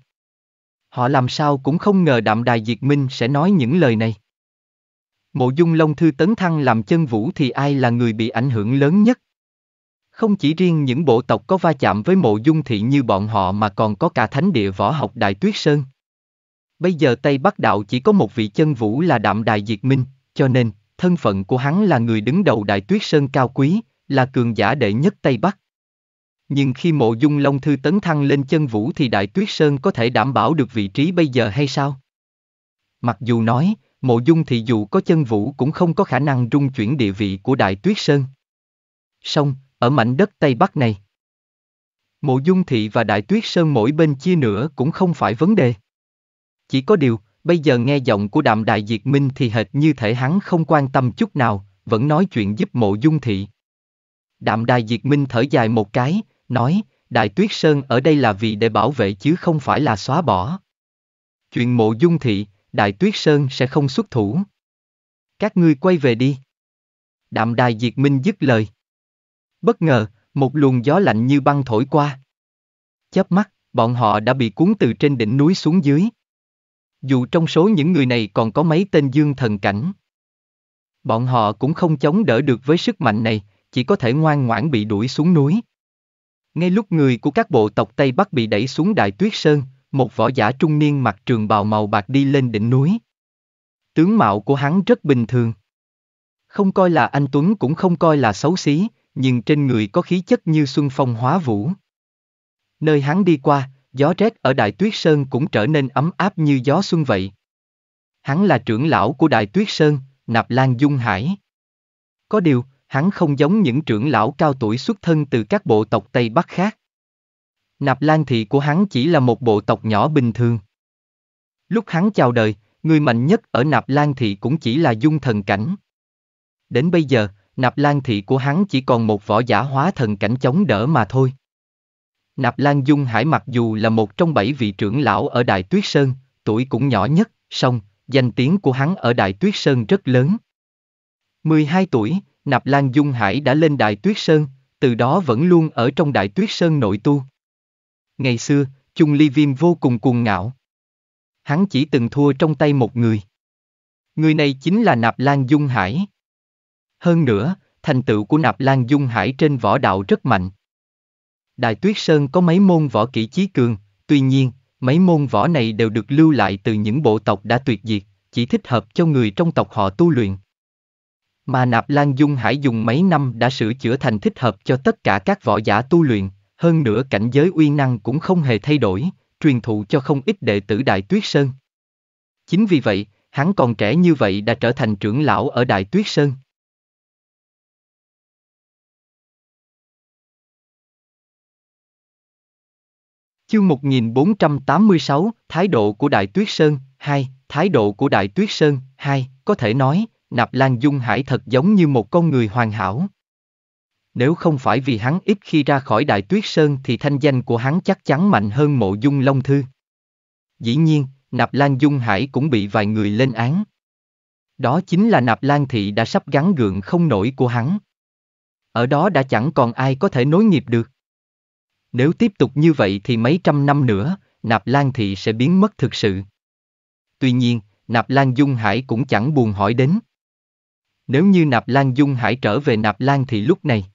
Họ làm sao cũng không ngờ đạm đài diệt minh sẽ nói những lời này. Mộ dung Long Thư Tấn Thăng làm chân vũ thì ai là người bị ảnh hưởng lớn nhất? Không chỉ riêng những bộ tộc có va chạm với mộ dung thị như bọn họ mà còn có cả thánh địa võ học Đại Tuyết Sơn. Bây giờ Tây Bắc Đạo chỉ có một vị chân vũ là Đạm Đài Diệt Minh, cho nên, thân phận của hắn là người đứng đầu Đại Tuyết Sơn cao quý, là cường giả đệ nhất Tây Bắc. Nhưng khi mộ dung Long Thư tấn thăng lên chân vũ thì Đại Tuyết Sơn có thể đảm bảo được vị trí bây giờ hay sao? Mặc dù nói, mộ dung thì dù có chân vũ cũng không có khả năng rung chuyển địa vị của Đại Tuyết Sơn. Song, ở mảnh đất Tây Bắc này, mộ dung thị và Đại Tuyết Sơn mỗi bên chia nửa cũng không phải vấn đề. Chỉ có điều, bây giờ nghe giọng của đạm đại diệt minh thì hệt như thể hắn không quan tâm chút nào, vẫn nói chuyện giúp mộ dung thị. Đạm đại diệt minh thở dài một cái, nói, Đại Tuyết Sơn ở đây là vì để bảo vệ chứ không phải là xóa bỏ. Chuyện mộ dung thị, Đại Tuyết Sơn sẽ không xuất thủ. Các ngươi quay về đi. Đạm đài diệt minh dứt lời. Bất ngờ, một luồng gió lạnh như băng thổi qua. Chớp mắt, bọn họ đã bị cuốn từ trên đỉnh núi xuống dưới. Dù trong số những người này còn có mấy tên dương thần cảnh. Bọn họ cũng không chống đỡ được với sức mạnh này, chỉ có thể ngoan ngoãn bị đuổi xuống núi. Ngay lúc người của các bộ tộc Tây Bắc bị đẩy xuống Đại Tuyết Sơn, một võ giả trung niên mặc trường bào màu bạc đi lên đỉnh núi. Tướng mạo của hắn rất bình thường. Không coi là anh Tuấn cũng không coi là xấu xí, nhưng trên người có khí chất như xuân phong hóa vũ. Nơi hắn đi qua, gió rét ở Đại Tuyết Sơn cũng trở nên ấm áp như gió xuân vậy. Hắn là trưởng lão của Đại Tuyết Sơn, Nạp Lan Dung Hải. Có điều, hắn không giống những trưởng lão cao tuổi xuất thân từ các bộ tộc Tây Bắc khác. Nạp Lan thị của hắn chỉ là một bộ tộc nhỏ bình thường. Lúc hắn chào đời, người mạnh nhất ở Nạp Lan thị cũng chỉ là dung thần cảnh. Đến bây giờ, Nạp Lan thị của hắn chỉ còn một võ giả hóa thần cảnh chống đỡ mà thôi. Nạp Lan Dung Hải mặc dù là một trong bảy vị trưởng lão ở Đại Tuyết Sơn, tuổi cũng nhỏ nhất, song, danh tiếng của hắn ở Đại Tuyết Sơn rất lớn. 12 tuổi, Nạp Lan Dung Hải đã lên Đại Tuyết Sơn, từ đó vẫn luôn ở trong Đại Tuyết Sơn nội tu. Ngày xưa, Chung Ly Viêm vô cùng cuồng ngạo. Hắn chỉ từng thua trong tay một người. Người này chính là Nạp Lan Dung Hải. Hơn nữa, thành tựu của Nạp Lan Dung Hải trên võ đạo rất mạnh. Đại Tuyết Sơn có mấy môn võ kỹ chí cường, tuy nhiên, mấy môn võ này đều được lưu lại từ những bộ tộc đã tuyệt diệt, chỉ thích hợp cho người trong tộc họ tu luyện mà Nạp Lan Dung Hải dùng mấy năm đã sửa chữa thành thích hợp cho tất cả các võ giả tu luyện, hơn nữa cảnh giới uy năng cũng không hề thay đổi, truyền thụ cho không ít đệ tử Đại Tuyết Sơn. Chính vì vậy, hắn còn trẻ như vậy đã trở thành trưởng lão ở Đại Tuyết Sơn. Chương 1486, Thái độ của Đại Tuyết Sơn, 2, Thái độ của Đại Tuyết Sơn, 2, có thể nói, Nạp Lan Dung Hải thật giống như một con người hoàn hảo. Nếu không phải vì hắn ít khi ra khỏi Đại Tuyết Sơn thì thanh danh của hắn chắc chắn mạnh hơn mộ dung Long Thư. Dĩ nhiên, Nạp Lan Dung Hải cũng bị vài người lên án. Đó chính là Nạp Lan Thị đã sắp gắn gượng không nổi của hắn. Ở đó đã chẳng còn ai có thể nối nghiệp được. Nếu tiếp tục như vậy thì mấy trăm năm nữa, Nạp Lan Thị sẽ biến mất thực sự. Tuy nhiên, Nạp Lan Dung Hải cũng chẳng buồn hỏi đến nếu như Nạp Lan Dung Hải trở về Nạp Lan thì lúc này.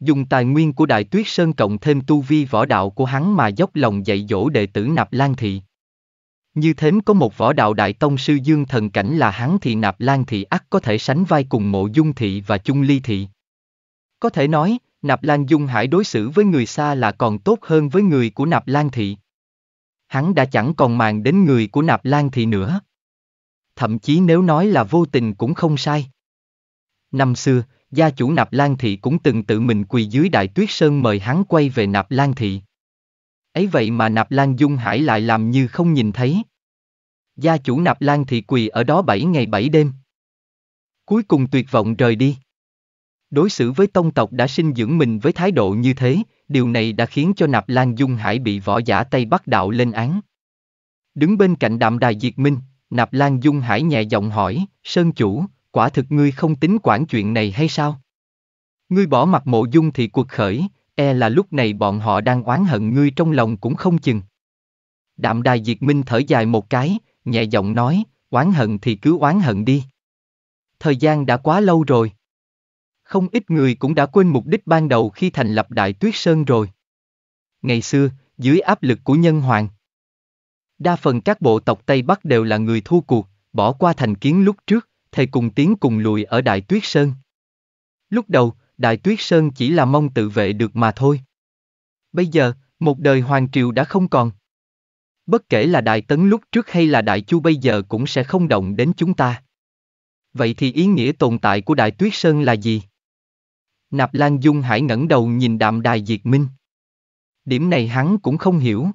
Dùng tài nguyên của Đại Tuyết Sơn cộng thêm tu vi võ đạo của hắn mà dốc lòng dạy dỗ đệ tử Nạp Lan Thị. Như thế có một võ đạo Đại Tông Sư Dương Thần Cảnh là hắn thì Nạp Lan Thị ắt có thể sánh vai cùng Mộ Dung Thị và Chung Ly Thị. Có thể nói, Nạp Lan Dung Hải đối xử với người xa là còn tốt hơn với người của Nạp Lan Thị. Hắn đã chẳng còn màng đến người của Nạp Lan Thị nữa thậm chí nếu nói là vô tình cũng không sai. Năm xưa, gia chủ Nạp Lan Thị cũng từng tự mình quỳ dưới đại tuyết sơn mời hắn quay về Nạp Lan Thị. Ấy vậy mà Nạp Lan Dung Hải lại làm như không nhìn thấy. Gia chủ Nạp Lan Thị quỳ ở đó 7 ngày 7 đêm. Cuối cùng tuyệt vọng rời đi. Đối xử với tông tộc đã sinh dưỡng mình với thái độ như thế, điều này đã khiến cho Nạp Lan Dung Hải bị võ giả Tây Bắc đạo lên án. Đứng bên cạnh đạm đài diệt minh, Nạp Lan Dung Hải nhẹ giọng hỏi, Sơn Chủ, quả thực ngươi không tính quản chuyện này hay sao? Ngươi bỏ mặt mộ dung thì cuộc khởi, e là lúc này bọn họ đang oán hận ngươi trong lòng cũng không chừng. Đạm đài diệt minh thở dài một cái, nhẹ giọng nói, oán hận thì cứ oán hận đi. Thời gian đã quá lâu rồi. Không ít người cũng đã quên mục đích ban đầu khi thành lập Đại Tuyết Sơn rồi. Ngày xưa, dưới áp lực của nhân hoàng, Đa phần các bộ tộc Tây Bắc đều là người thua cuộc, bỏ qua thành kiến lúc trước, thầy cùng tiến cùng lùi ở Đại Tuyết Sơn. Lúc đầu, Đại Tuyết Sơn chỉ là mong tự vệ được mà thôi. Bây giờ, một đời Hoàng Triều đã không còn. Bất kể là Đại Tấn lúc trước hay là Đại Chu bây giờ cũng sẽ không động đến chúng ta. Vậy thì ý nghĩa tồn tại của Đại Tuyết Sơn là gì? Nạp Lan Dung Hải ngẩng đầu nhìn đạm đài diệt minh. Điểm này hắn cũng không hiểu.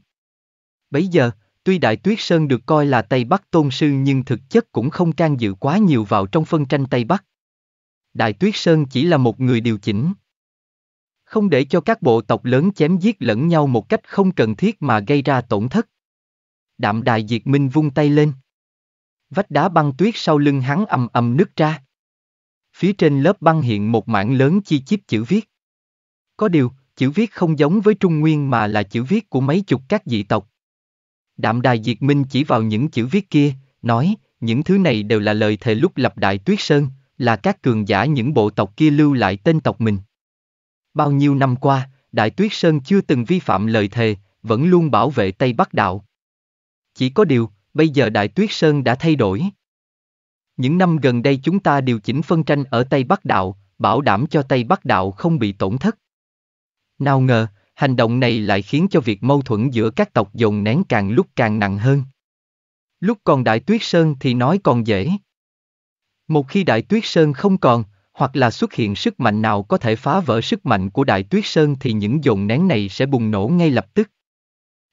Bây giờ, Tuy Đại Tuyết Sơn được coi là Tây Bắc tôn sư nhưng thực chất cũng không can dự quá nhiều vào trong phân tranh Tây Bắc. Đại Tuyết Sơn chỉ là một người điều chỉnh. Không để cho các bộ tộc lớn chém giết lẫn nhau một cách không cần thiết mà gây ra tổn thất. Đạm Đài Diệt Minh vung tay lên. Vách đá băng tuyết sau lưng hắn ầm ầm nứt ra. Phía trên lớp băng hiện một mảng lớn chi chít chữ viết. Có điều, chữ viết không giống với Trung Nguyên mà là chữ viết của mấy chục các dị tộc. Đạm đài diệt minh chỉ vào những chữ viết kia, nói, những thứ này đều là lời thề lúc lập đại tuyết sơn, là các cường giả những bộ tộc kia lưu lại tên tộc mình. Bao nhiêu năm qua, Đại Tuyết Sơn chưa từng vi phạm lời thề, vẫn luôn bảo vệ Tây Bắc Đạo. Chỉ có điều, bây giờ Đại Tuyết Sơn đã thay đổi. Những năm gần đây chúng ta điều chỉnh phân tranh ở Tây Bắc Đạo, bảo đảm cho Tây Bắc Đạo không bị tổn thất. Nào ngờ, Hành động này lại khiến cho việc mâu thuẫn giữa các tộc dồn nén càng lúc càng nặng hơn. Lúc còn Đại Tuyết Sơn thì nói còn dễ. Một khi Đại Tuyết Sơn không còn, hoặc là xuất hiện sức mạnh nào có thể phá vỡ sức mạnh của Đại Tuyết Sơn thì những dồn nén này sẽ bùng nổ ngay lập tức.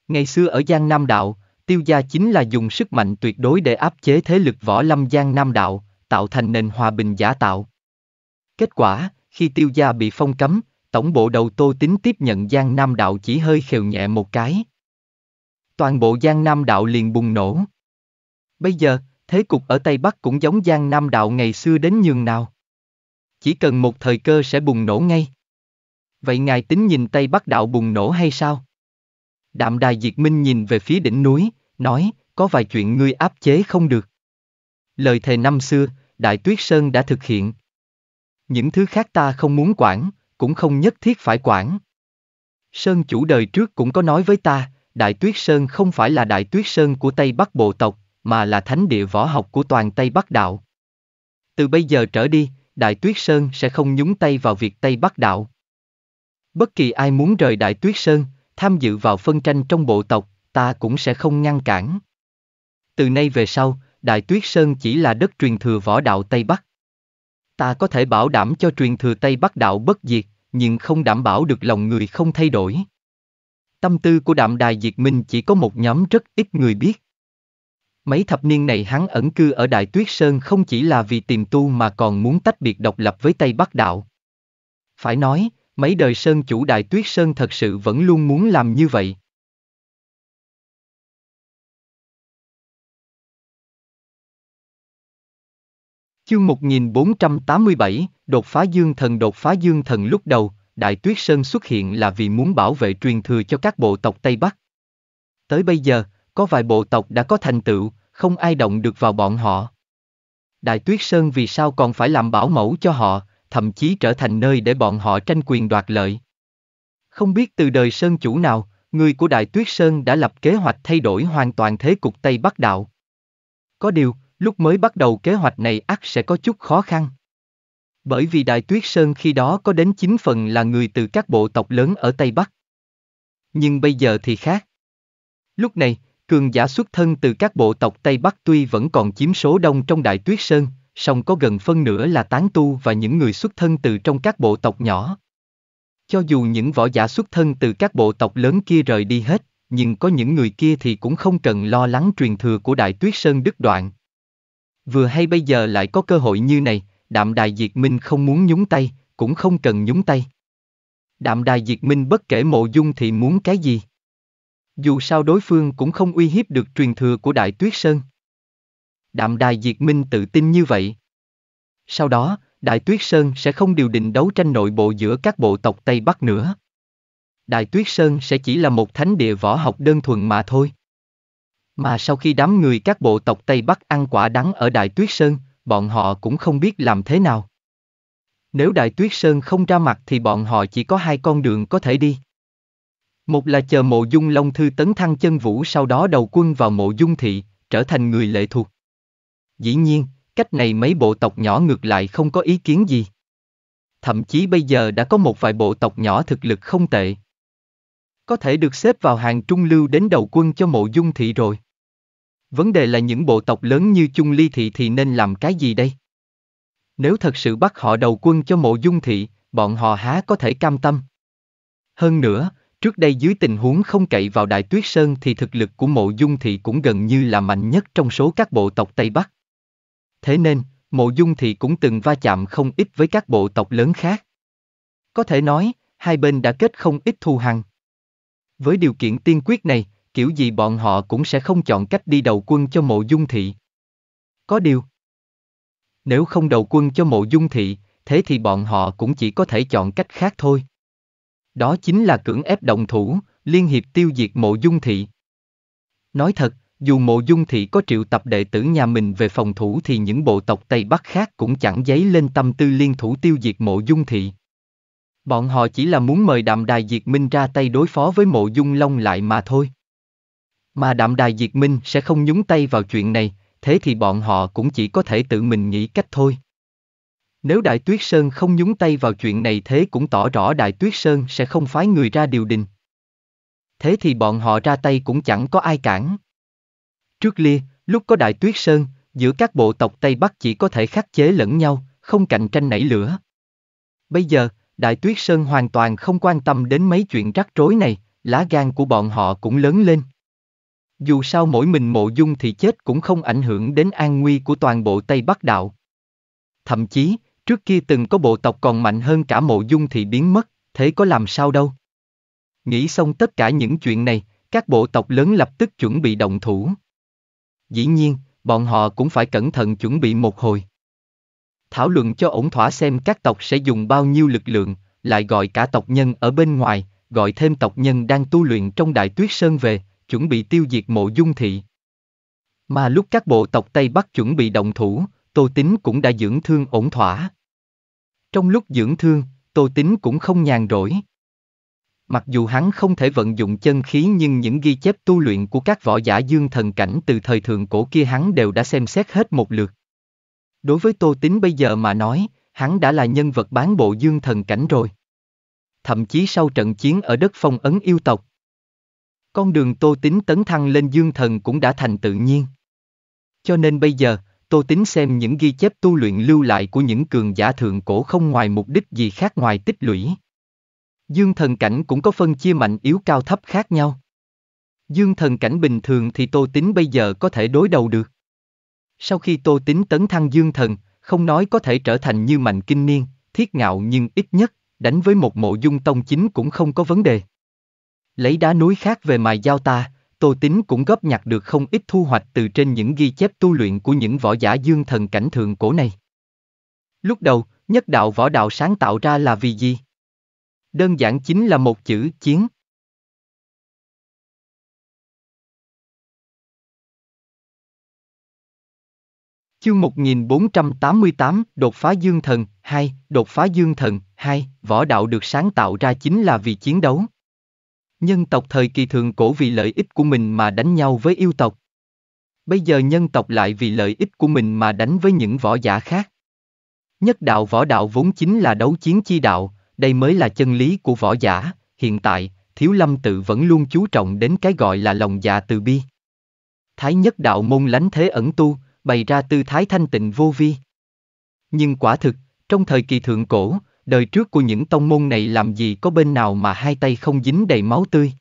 Ngày xưa ở Giang Nam Đạo, Tiêu Gia chính là dùng sức mạnh tuyệt đối để áp chế thế lực võ lâm Giang Nam Đạo, tạo thành nền hòa bình giả tạo. Kết quả, khi Tiêu Gia bị phong cấm, tổng bộ đầu Tô tính tiếp nhận Giang Nam Đạo chỉ hơi khều nhẹ một cái. Toàn bộ Giang Nam Đạo liền bùng nổ. Bây giờ, thế cục ở Tây Bắc cũng giống Giang Nam Đạo ngày xưa đến nhường nào. Chỉ cần một thời cơ sẽ bùng nổ ngay. Vậy ngài tính nhìn Tây Bắc Đạo bùng nổ hay sao? Đạm Đài Diệt Minh nhìn về phía đỉnh núi, nói, có vài chuyện ngươi áp chế không được. Lời thề năm xưa, Đại Tuyết Sơn đã thực hiện. Những thứ khác ta không muốn quản, cũng không nhất thiết phải quản. Sơn chủ đời trước cũng có nói với ta, Đại Tuyết Sơn không phải là Đại Tuyết Sơn của Tây Bắc Bộ tộc, mà là thánh địa võ học của toàn Tây Bắc Đạo. Từ bây giờ trở đi, Đại Tuyết Sơn sẽ không nhúng tay vào việc Tây Bắc Đạo. Bất kỳ ai muốn rời Đại Tuyết Sơn, tham dự vào phân tranh trong bộ tộc, ta cũng sẽ không ngăn cản. Từ nay về sau, Đại Tuyết Sơn chỉ là đất truyền thừa võ đạo Tây Bắc. Ta có thể bảo đảm cho truyền thừa Tây Bắc Đạo bất diệt, nhưng không đảm bảo được lòng người không thay đổi. Tâm tư của đạm đài diệt minh chỉ có một nhóm rất ít người biết. Mấy thập niên này hắn ẩn cư ở Đại Tuyết Sơn không chỉ là vì tìm tu mà còn muốn tách biệt độc lập với Tây Bắc Đạo. Phải nói, mấy đời Sơn chủ Đại Tuyết Sơn thật sự vẫn luôn muốn làm như vậy. Chương 1487, đột phá dương thần đột phá dương thần lúc đầu, Đại Tuyết Sơn xuất hiện là vì muốn bảo vệ truyền thừa cho các bộ tộc Tây Bắc. Tới bây giờ, có vài bộ tộc đã có thành tựu, không ai động được vào bọn họ. Đại Tuyết Sơn vì sao còn phải làm bảo mẫu cho họ, thậm chí trở thành nơi để bọn họ tranh quyền đoạt lợi. Không biết từ đời Sơn chủ nào, người của Đại Tuyết Sơn đã lập kế hoạch thay đổi hoàn toàn thế cục Tây Bắc Đạo. Có điều, lúc mới bắt đầu kế hoạch này ắt sẽ có chút khó khăn. Bởi vì Đại Tuyết Sơn khi đó có đến chín phần là người từ các bộ tộc lớn ở Tây Bắc. Nhưng bây giờ thì khác. Lúc này, cường giả xuất thân từ các bộ tộc Tây Bắc tuy vẫn còn chiếm số đông trong Đại Tuyết Sơn, song có gần phân nửa là tán tu và những người xuất thân từ trong các bộ tộc nhỏ. Cho dù những võ giả xuất thân từ các bộ tộc lớn kia rời đi hết, nhưng có những người kia thì cũng không cần lo lắng truyền thừa của Đại Tuyết Sơn đứt đoạn. Vừa hay bây giờ lại có cơ hội như này, đạm đài diệt minh không muốn nhúng tay, cũng không cần nhúng tay. Đạm đài diệt minh bất kể mộ dung thì muốn cái gì. Dù sao đối phương cũng không uy hiếp được truyền thừa của Đại Tuyết Sơn. Đạm đài diệt minh tự tin như vậy. Sau đó, Đại Tuyết Sơn sẽ không điều định đấu tranh nội bộ giữa các bộ tộc Tây Bắc nữa. Đại Tuyết Sơn sẽ chỉ là một thánh địa võ học đơn thuần mà thôi. Mà sau khi đám người các bộ tộc Tây Bắc ăn quả đắng ở Đại Tuyết Sơn, bọn họ cũng không biết làm thế nào. Nếu Đại Tuyết Sơn không ra mặt thì bọn họ chỉ có hai con đường có thể đi. Một là chờ mộ dung Long Thư tấn thăng chân vũ sau đó đầu quân vào mộ dung thị, trở thành người lệ thuộc. Dĩ nhiên, cách này mấy bộ tộc nhỏ ngược lại không có ý kiến gì. Thậm chí bây giờ đã có một vài bộ tộc nhỏ thực lực không tệ, có thể được xếp vào hàng trung lưu đến đầu quân cho mộ dung thị rồi. Vấn đề là những bộ tộc lớn như chung ly thị thì nên làm cái gì đây? Nếu thật sự bắt họ đầu quân cho mộ dung thị, bọn họ há có thể cam tâm. Hơn nữa, trước đây dưới tình huống không cậy vào Đại Tuyết Sơn thì thực lực của mộ dung thị cũng gần như là mạnh nhất trong số các bộ tộc Tây Bắc. Thế nên, mộ dung thị cũng từng va chạm không ít với các bộ tộc lớn khác. Có thể nói, hai bên đã kết không ít thù hằn. Với điều kiện tiên quyết này, kiểu gì bọn họ cũng sẽ không chọn cách đi đầu quân cho mộ dung thị. Có điều. Nếu không đầu quân cho mộ dung thị, thế thì bọn họ cũng chỉ có thể chọn cách khác thôi. Đó chính là cưỡng ép động thủ, liên hiệp tiêu diệt mộ dung thị. Nói thật, dù mộ dung thị có triệu tập đệ tử nhà mình về phòng thủ thì những bộ tộc Tây Bắc khác cũng chẳng dấy lên tâm tư liên thủ tiêu diệt mộ dung thị. Bọn họ chỉ là muốn mời đạm đài diệt minh ra tay đối phó với mộ dung long lại mà thôi. Mà đạm đài diệt minh sẽ không nhúng tay vào chuyện này, thế thì bọn họ cũng chỉ có thể tự mình nghĩ cách thôi. Nếu Đại Tuyết Sơn không nhúng tay vào chuyện này thế cũng tỏ rõ Đại Tuyết Sơn sẽ không phái người ra điều đình. Thế thì bọn họ ra tay cũng chẳng có ai cản. Trước lia, lúc có Đại Tuyết Sơn, giữa các bộ tộc Tây Bắc chỉ có thể khắc chế lẫn nhau, không cạnh tranh nảy lửa. Bây giờ, Đại Tuyết Sơn hoàn toàn không quan tâm đến mấy chuyện rắc rối này, lá gan của bọn họ cũng lớn lên. Dù sao mỗi mình mộ dung thì chết cũng không ảnh hưởng đến an nguy của toàn bộ Tây Bắc Đạo. Thậm chí, trước kia từng có bộ tộc còn mạnh hơn cả mộ dung thì biến mất, thế có làm sao đâu. Nghĩ xong tất cả những chuyện này, các bộ tộc lớn lập tức chuẩn bị động thủ. Dĩ nhiên, bọn họ cũng phải cẩn thận chuẩn bị một hồi thảo luận cho ổn thỏa xem các tộc sẽ dùng bao nhiêu lực lượng, lại gọi cả tộc nhân ở bên ngoài, gọi thêm tộc nhân đang tu luyện trong đại tuyết sơn về, chuẩn bị tiêu diệt mộ dung thị. Mà lúc các bộ tộc Tây Bắc chuẩn bị động thủ, Tô Tính cũng đã dưỡng thương ổn thỏa. Trong lúc dưỡng thương, Tô Tính cũng không nhàn rỗi. Mặc dù hắn không thể vận dụng chân khí nhưng những ghi chép tu luyện của các võ giả dương thần cảnh từ thời thượng cổ kia hắn đều đã xem xét hết một lượt. Đối với Tô tính bây giờ mà nói, hắn đã là nhân vật bán bộ dương thần cảnh rồi. Thậm chí sau trận chiến ở đất phong ấn yêu tộc. Con đường Tô tính tấn thăng lên dương thần cũng đã thành tự nhiên. Cho nên bây giờ, Tô tính xem những ghi chép tu luyện lưu lại của những cường giả thượng cổ không ngoài mục đích gì khác ngoài tích lũy. Dương thần cảnh cũng có phân chia mạnh yếu cao thấp khác nhau. Dương thần cảnh bình thường thì Tô tính bây giờ có thể đối đầu được. Sau khi Tô tính tấn thăng dương thần, không nói có thể trở thành như mạnh kinh niên, thiết ngạo nhưng ít nhất, đánh với một mộ dung tông chính cũng không có vấn đề. Lấy đá núi khác về mài giao ta, Tô tính cũng góp nhặt được không ít thu hoạch từ trên những ghi chép tu luyện của những võ giả dương thần cảnh thượng cổ này. Lúc đầu, nhất đạo võ đạo sáng tạo ra là vì gì? Đơn giản chính là một chữ chiến. Chương 1488, đột phá dương thần, 2, đột phá dương thần, 2, võ đạo được sáng tạo ra chính là vì chiến đấu. Nhân tộc thời kỳ thường cổ vì lợi ích của mình mà đánh nhau với yêu tộc. Bây giờ nhân tộc lại vì lợi ích của mình mà đánh với những võ giả khác. Nhất đạo võ đạo vốn chính là đấu chiến chi đạo, đây mới là chân lý của võ giả, hiện tại, Thiếu Lâm tự vẫn luôn chú trọng đến cái gọi là lòng dạ từ bi. Thái nhất đạo môn lánh thế ẩn tu, bày ra tư thái thanh tịnh vô vi. Nhưng quả thực, trong thời kỳ thượng cổ, đời trước của những tông môn này làm gì có bên nào mà hai tay không dính đầy máu tươi.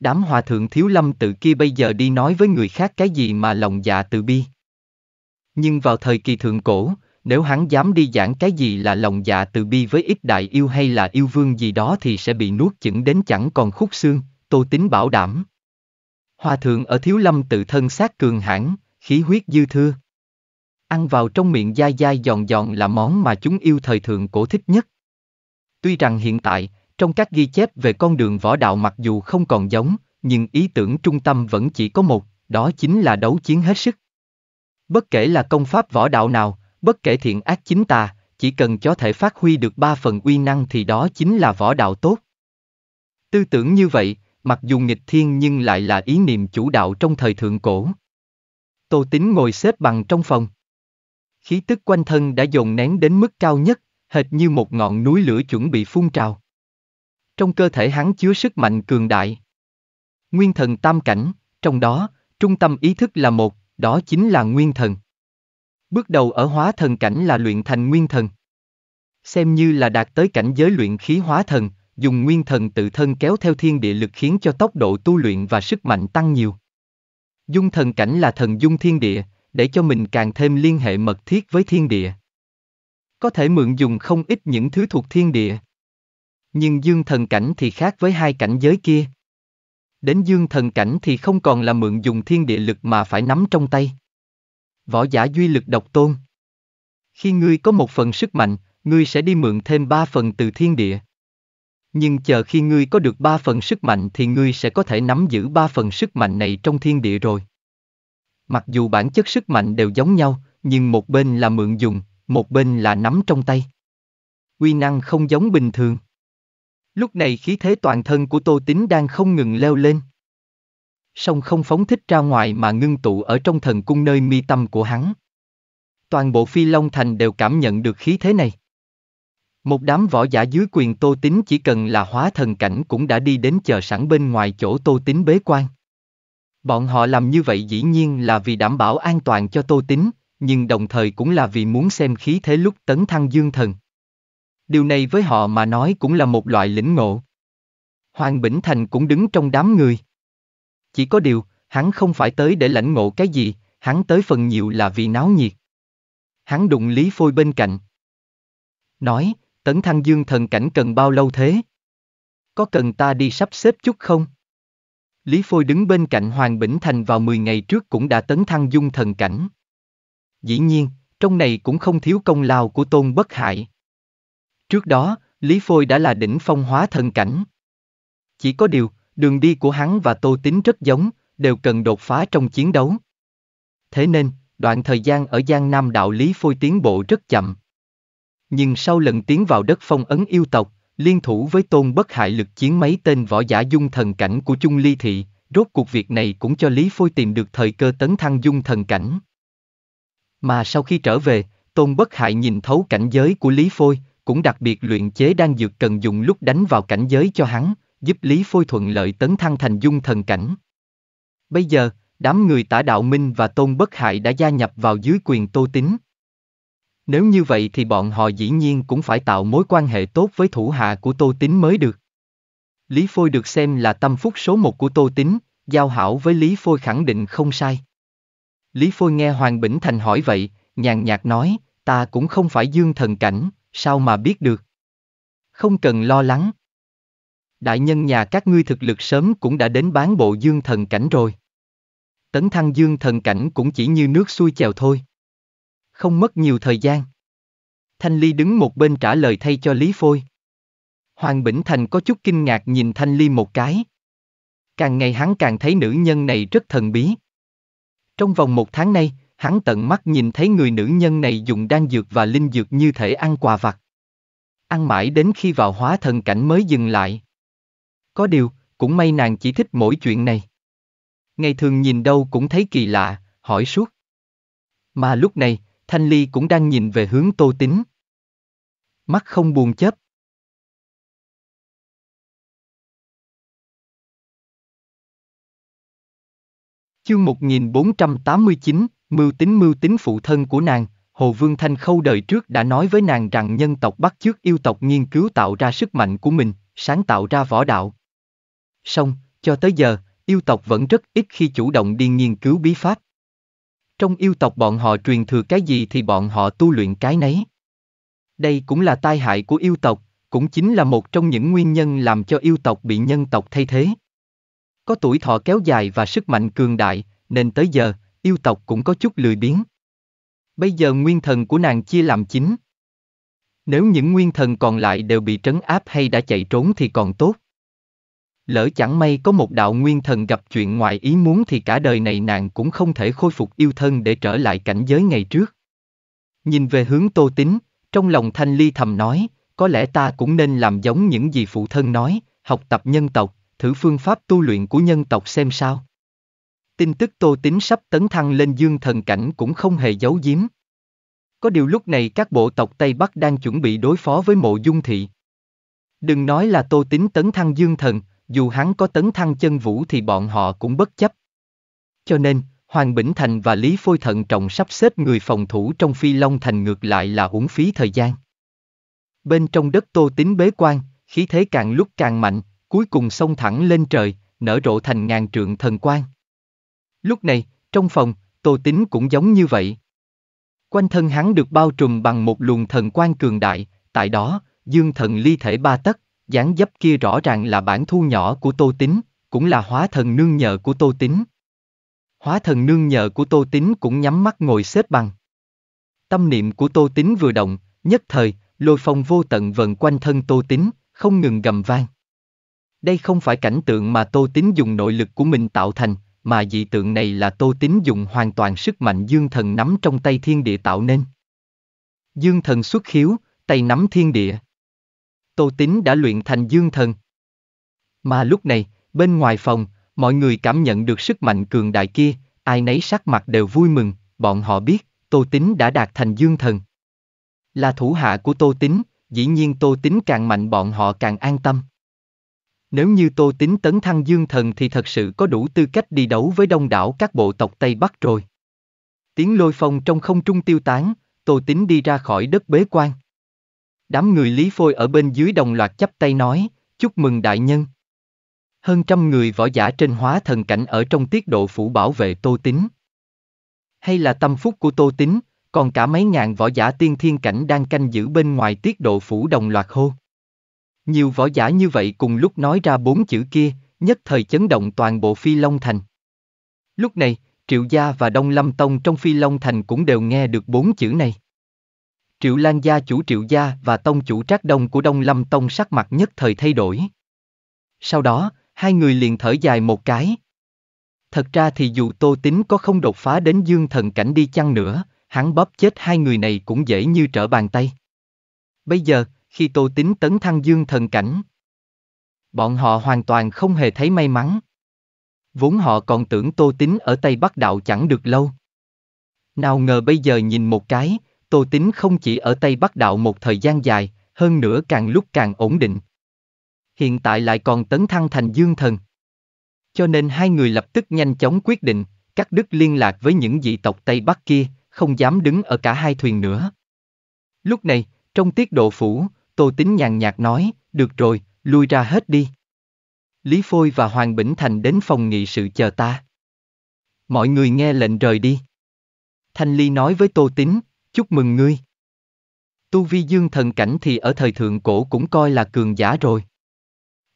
Đám hòa thượng thiếu lâm tự kia bây giờ đi nói với người khác cái gì mà lòng dạ từ bi. Nhưng vào thời kỳ thượng cổ, nếu hắn dám đi giảng cái gì là lòng dạ từ bi với ít đại yêu hay là yêu vương gì đó thì sẽ bị nuốt chửng đến chẳng còn khúc xương, tô tính bảo đảm. Hòa thượng ở thiếu lâm tự thân xác cường hãn, khí huyết dư thưa. Ăn vào trong miệng dai dai giòn giòn là món mà chúng yêu thời thượng cổ thích nhất. Tuy rằng hiện tại, trong các ghi chép về con đường võ đạo mặc dù không còn giống, nhưng ý tưởng trung tâm vẫn chỉ có một, đó chính là đấu chiến hết sức. Bất kể là công pháp võ đạo nào, bất kể thiện ác chính tà, chỉ cần có thể phát huy được ba phần uy năng thì đó chính là võ đạo tốt. Tư tưởng như vậy, mặc dù nghịch thiên nhưng lại là ý niệm chủ đạo trong thời thượng cổ. Tô Tín ngồi xếp bằng trong phòng. Khí tức quanh thân đã dồn nén đến mức cao nhất, hệt như một ngọn núi lửa chuẩn bị phun trào. Trong cơ thể hắn chứa sức mạnh cường đại. Nguyên thần tam cảnh, trong đó, trung tâm ý thức là một, đó chính là nguyên thần. Bước đầu ở hóa thần cảnh là luyện thành nguyên thần. Xem như là đạt tới cảnh giới luyện khí hóa thần, dùng nguyên thần tự thân kéo theo thiên địa lực khiến cho tốc độ tu luyện và sức mạnh tăng nhiều. Dung thần cảnh là thần dung thiên địa, để cho mình càng thêm liên hệ mật thiết với thiên địa. Có thể mượn dùng không ít những thứ thuộc thiên địa. Nhưng dương thần cảnh thì khác với hai cảnh giới kia. Đến dương thần cảnh thì không còn là mượn dùng thiên địa lực mà phải nắm trong tay. Võ giả duy lực độc tôn. Khi ngươi có một phần sức mạnh, ngươi sẽ đi mượn thêm ba phần từ thiên địa nhưng chờ khi ngươi có được ba phần sức mạnh thì ngươi sẽ có thể nắm giữ ba phần sức mạnh này trong thiên địa rồi. Mặc dù bản chất sức mạnh đều giống nhau, nhưng một bên là mượn dùng, một bên là nắm trong tay. Quy năng không giống bình thường. Lúc này khí thế toàn thân của Tô Tín đang không ngừng leo lên. Song không phóng thích ra ngoài mà ngưng tụ ở trong thần cung nơi mi tâm của hắn. Toàn bộ phi long thành đều cảm nhận được khí thế này. Một đám võ giả dưới quyền Tô tính chỉ cần là hóa thần cảnh cũng đã đi đến chờ sẵn bên ngoài chỗ Tô tính bế quan. Bọn họ làm như vậy dĩ nhiên là vì đảm bảo an toàn cho Tô tính, nhưng đồng thời cũng là vì muốn xem khí thế lúc tấn thăng dương thần. Điều này với họ mà nói cũng là một loại lĩnh ngộ. Hoàng Bỉnh Thành cũng đứng trong đám người. Chỉ có điều, hắn không phải tới để lãnh ngộ cái gì, hắn tới phần nhiều là vì náo nhiệt. Hắn đụng Lý Phôi bên cạnh. Nói, tấn thăng dương thần cảnh cần bao lâu thế? Có cần ta đi sắp xếp chút không? Lý Phôi đứng bên cạnh Hoàng Bỉnh Thành vào 10 ngày trước cũng đã tấn thăng dung thần cảnh. Dĩ nhiên, trong này cũng không thiếu công lao của Tôn Bất Hại. Trước đó, Lý Phôi đã là đỉnh phong hóa thần cảnh. Chỉ có điều, đường đi của hắn và Tô tính rất giống, đều cần đột phá trong chiến đấu. Thế nên, đoạn thời gian ở Giang Nam đạo Lý Phôi tiến bộ rất chậm. Nhưng sau lần tiến vào đất phong ấn yêu tộc, liên thủ với tôn bất hại lực chiến mấy tên võ giả dung thần cảnh của trung Ly Thị, rốt cuộc việc này cũng cho Lý Phôi tìm được thời cơ tấn thăng dung thần cảnh. Mà sau khi trở về, tôn bất hại nhìn thấu cảnh giới của Lý Phôi, cũng đặc biệt luyện chế đang dược cần dùng lúc đánh vào cảnh giới cho hắn, giúp Lý Phôi thuận lợi tấn thăng thành dung thần cảnh. Bây giờ, đám người tả đạo minh và tôn bất hại đã gia nhập vào dưới quyền tô tính. Nếu như vậy thì bọn họ dĩ nhiên cũng phải tạo mối quan hệ tốt với thủ hạ của Tô Tín mới được. Lý Phôi được xem là tâm phúc số một của Tô Tín, giao hảo với Lý Phôi khẳng định không sai. Lý Phôi nghe Hoàng Bỉnh Thành hỏi vậy, nhàn nhạt nói, ta cũng không phải dương thần cảnh, sao mà biết được. Không cần lo lắng. Đại nhân nhà các ngươi thực lực sớm cũng đã đến bán bộ dương thần cảnh rồi. Tấn thăng dương thần cảnh cũng chỉ như nước xuôi chèo thôi không mất nhiều thời gian. Thanh Ly đứng một bên trả lời thay cho Lý Phôi. Hoàng Bỉnh Thành có chút kinh ngạc nhìn Thanh Ly một cái. Càng ngày hắn càng thấy nữ nhân này rất thần bí. Trong vòng một tháng nay, hắn tận mắt nhìn thấy người nữ nhân này dùng đan dược và linh dược như thể ăn quà vặt. Ăn mãi đến khi vào hóa thần cảnh mới dừng lại. Có điều, cũng may nàng chỉ thích mỗi chuyện này. Ngày thường nhìn đâu cũng thấy kỳ lạ, hỏi suốt. Mà lúc này, Thanh Ly cũng đang nhìn về hướng Tô tính, Mắt không buồn chớp. Chương 1489, mưu tính mưu tính phụ thân của nàng, Hồ Vương Thanh Khâu đời trước đã nói với nàng rằng nhân tộc bắt chước yêu tộc nghiên cứu tạo ra sức mạnh của mình, sáng tạo ra võ đạo. Song, cho tới giờ, yêu tộc vẫn rất ít khi chủ động đi nghiên cứu bí pháp. Trong yêu tộc bọn họ truyền thừa cái gì thì bọn họ tu luyện cái nấy. Đây cũng là tai hại của yêu tộc, cũng chính là một trong những nguyên nhân làm cho yêu tộc bị nhân tộc thay thế. Có tuổi thọ kéo dài và sức mạnh cường đại, nên tới giờ, yêu tộc cũng có chút lười biếng. Bây giờ nguyên thần của nàng chia làm chính. Nếu những nguyên thần còn lại đều bị trấn áp hay đã chạy trốn thì còn tốt. Lỡ chẳng may có một đạo nguyên thần gặp chuyện ngoài ý muốn thì cả đời này nàng cũng không thể khôi phục yêu thân để trở lại cảnh giới ngày trước. Nhìn về hướng tô tính, trong lòng thanh ly thầm nói, có lẽ ta cũng nên làm giống những gì phụ thân nói, học tập nhân tộc, thử phương pháp tu luyện của nhân tộc xem sao. Tin tức tô tính sắp tấn thăng lên dương thần cảnh cũng không hề giấu giếm. Có điều lúc này các bộ tộc Tây Bắc đang chuẩn bị đối phó với mộ dung thị. Đừng nói là tô tính tấn thăng dương thần, dù hắn có tấn thăng chân vũ thì bọn họ cũng bất chấp. Cho nên, Hoàng Bỉnh Thành và Lý Phôi Thận trọng sắp xếp người phòng thủ trong Phi Long Thành ngược lại là uổng phí thời gian. Bên trong đất tô tính bế quan, khí thế càng lúc càng mạnh, cuối cùng xông thẳng lên trời, nở rộ thành ngàn trượng thần quan. Lúc này, trong phòng, tô tính cũng giống như vậy. Quanh thân hắn được bao trùm bằng một luồng thần quan cường đại, tại đó, dương thần ly thể ba tấc, dáng dấp kia rõ ràng là bản thu nhỏ của Tô Tín, cũng là hóa thần nương nhờ của Tô Tín. Hóa thần nương nhờ của Tô Tín cũng nhắm mắt ngồi xếp bằng. Tâm niệm của Tô Tín vừa động, nhất thời, lôi phong vô tận vần quanh thân Tô Tín, không ngừng gầm vang. Đây không phải cảnh tượng mà Tô Tín dùng nội lực của mình tạo thành, mà dị tượng này là Tô Tín dùng hoàn toàn sức mạnh dương thần nắm trong tay thiên địa tạo nên. Dương thần xuất khiếu, tay nắm thiên địa. Tô Tín đã luyện thành dương thần. Mà lúc này, bên ngoài phòng, mọi người cảm nhận được sức mạnh cường đại kia, ai nấy sắc mặt đều vui mừng, bọn họ biết, Tô Tín đã đạt thành dương thần. Là thủ hạ của Tô Tín, dĩ nhiên Tô Tín càng mạnh bọn họ càng an tâm. Nếu như Tô Tín tấn thăng dương thần thì thật sự có đủ tư cách đi đấu với đông đảo các bộ tộc Tây Bắc rồi. Tiếng lôi phong trong không trung tiêu tán, Tô Tín đi ra khỏi đất bế quan. Đám người Lý Phôi ở bên dưới đồng loạt chắp tay nói, chúc mừng đại nhân. Hơn trăm người võ giả trên hóa thần cảnh ở trong tiết độ phủ bảo vệ Tô Tín. Hay là tâm phúc của Tô Tín, còn cả mấy ngàn võ giả tiên thiên cảnh đang canh giữ bên ngoài tiết độ phủ đồng loạt hô. Nhiều võ giả như vậy cùng lúc nói ra bốn chữ kia, nhất thời chấn động toàn bộ Phi Long Thành. Lúc này, Triệu Gia và Đông Lâm Tông trong Phi Long Thành cũng đều nghe được bốn chữ này. Triệu Lan gia chủ Triệu gia và tông chủ Trác Đông của Đông Lâm Tông sắc mặt nhất thời thay đổi. Sau đó, hai người liền thở dài một cái. Thật ra thì dù Tô Tính có không đột phá đến dương thần cảnh đi chăng nữa, hắn bóp chết hai người này cũng dễ như trở bàn tay. Bây giờ, khi Tô Tính tấn thăng dương thần cảnh, bọn họ hoàn toàn không hề thấy may mắn. Vốn họ còn tưởng Tô Tính ở Tây Bắc Đạo chẳng được lâu. Nào ngờ bây giờ nhìn một cái, Tô Tín không chỉ ở Tây Bắc Đạo một thời gian dài, hơn nữa càng lúc càng ổn định. Hiện tại lại còn tấn thăng thành dương thần. Cho nên hai người lập tức nhanh chóng quyết định, cắt đứt liên lạc với những dị tộc Tây Bắc kia, không dám đứng ở cả hai thuyền nữa. Lúc này, trong tiết độ phủ, Tô Tín nhàn nhạt nói, được rồi, lui ra hết đi. Lý Phôi và Hoàng Bỉnh Thành đến phòng nghị sự chờ ta. Mọi người nghe lệnh rời đi. Thanh Ly nói với Tô Tín, Chúc mừng ngươi. Tu vi dương thần cảnh thì ở thời thượng cổ cũng coi là cường giả rồi.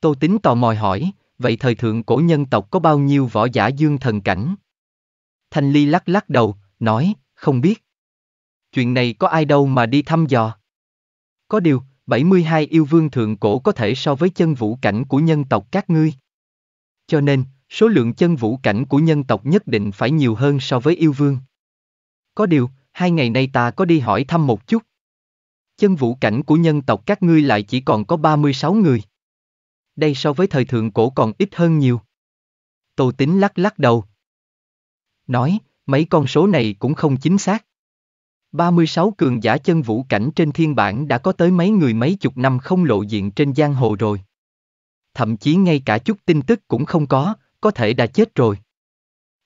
Tô Tính tò mò hỏi, vậy thời thượng cổ nhân tộc có bao nhiêu võ giả dương thần cảnh? Thanh Ly lắc lắc đầu, nói, không biết. Chuyện này có ai đâu mà đi thăm dò. Có điều, 72 yêu vương thượng cổ có thể so với chân vũ cảnh của nhân tộc các ngươi. Cho nên, số lượng chân vũ cảnh của nhân tộc nhất định phải nhiều hơn so với yêu vương. Có điều, hai ngày nay ta có đi hỏi thăm một chút. Chân vũ cảnh của nhân tộc các ngươi lại chỉ còn có 36 người. Đây so với thời thượng cổ còn ít hơn nhiều. Tô Tính lắc lắc đầu. Nói, mấy con số này cũng không chính xác. 36 cường giả chân vũ cảnh trên thiên bản đã có tới mấy người mấy chục năm không lộ diện trên giang hồ rồi. Thậm chí ngay cả chút tin tức cũng không có, có thể đã chết rồi.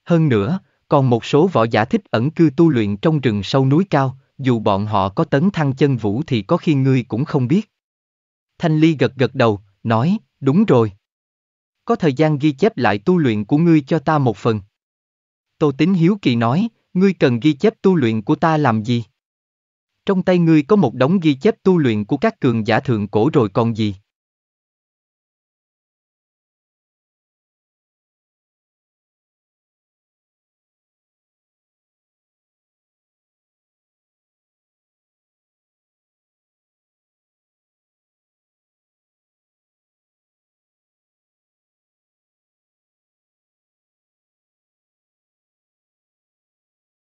Hơn nữa, còn một số võ giả thích ẩn cư tu luyện trong rừng sâu núi cao, dù bọn họ có tấn thăng chân vũ thì có khi ngươi cũng không biết. Thanh Ly gật gật đầu, nói, đúng rồi. Có thời gian ghi chép lại tu luyện của ngươi cho ta một phần. Tô Tín Hiếu Kỳ nói, ngươi cần ghi chép tu luyện của ta làm gì? Trong tay ngươi có một đống ghi chép tu luyện của các cường giả thượng cổ rồi còn gì?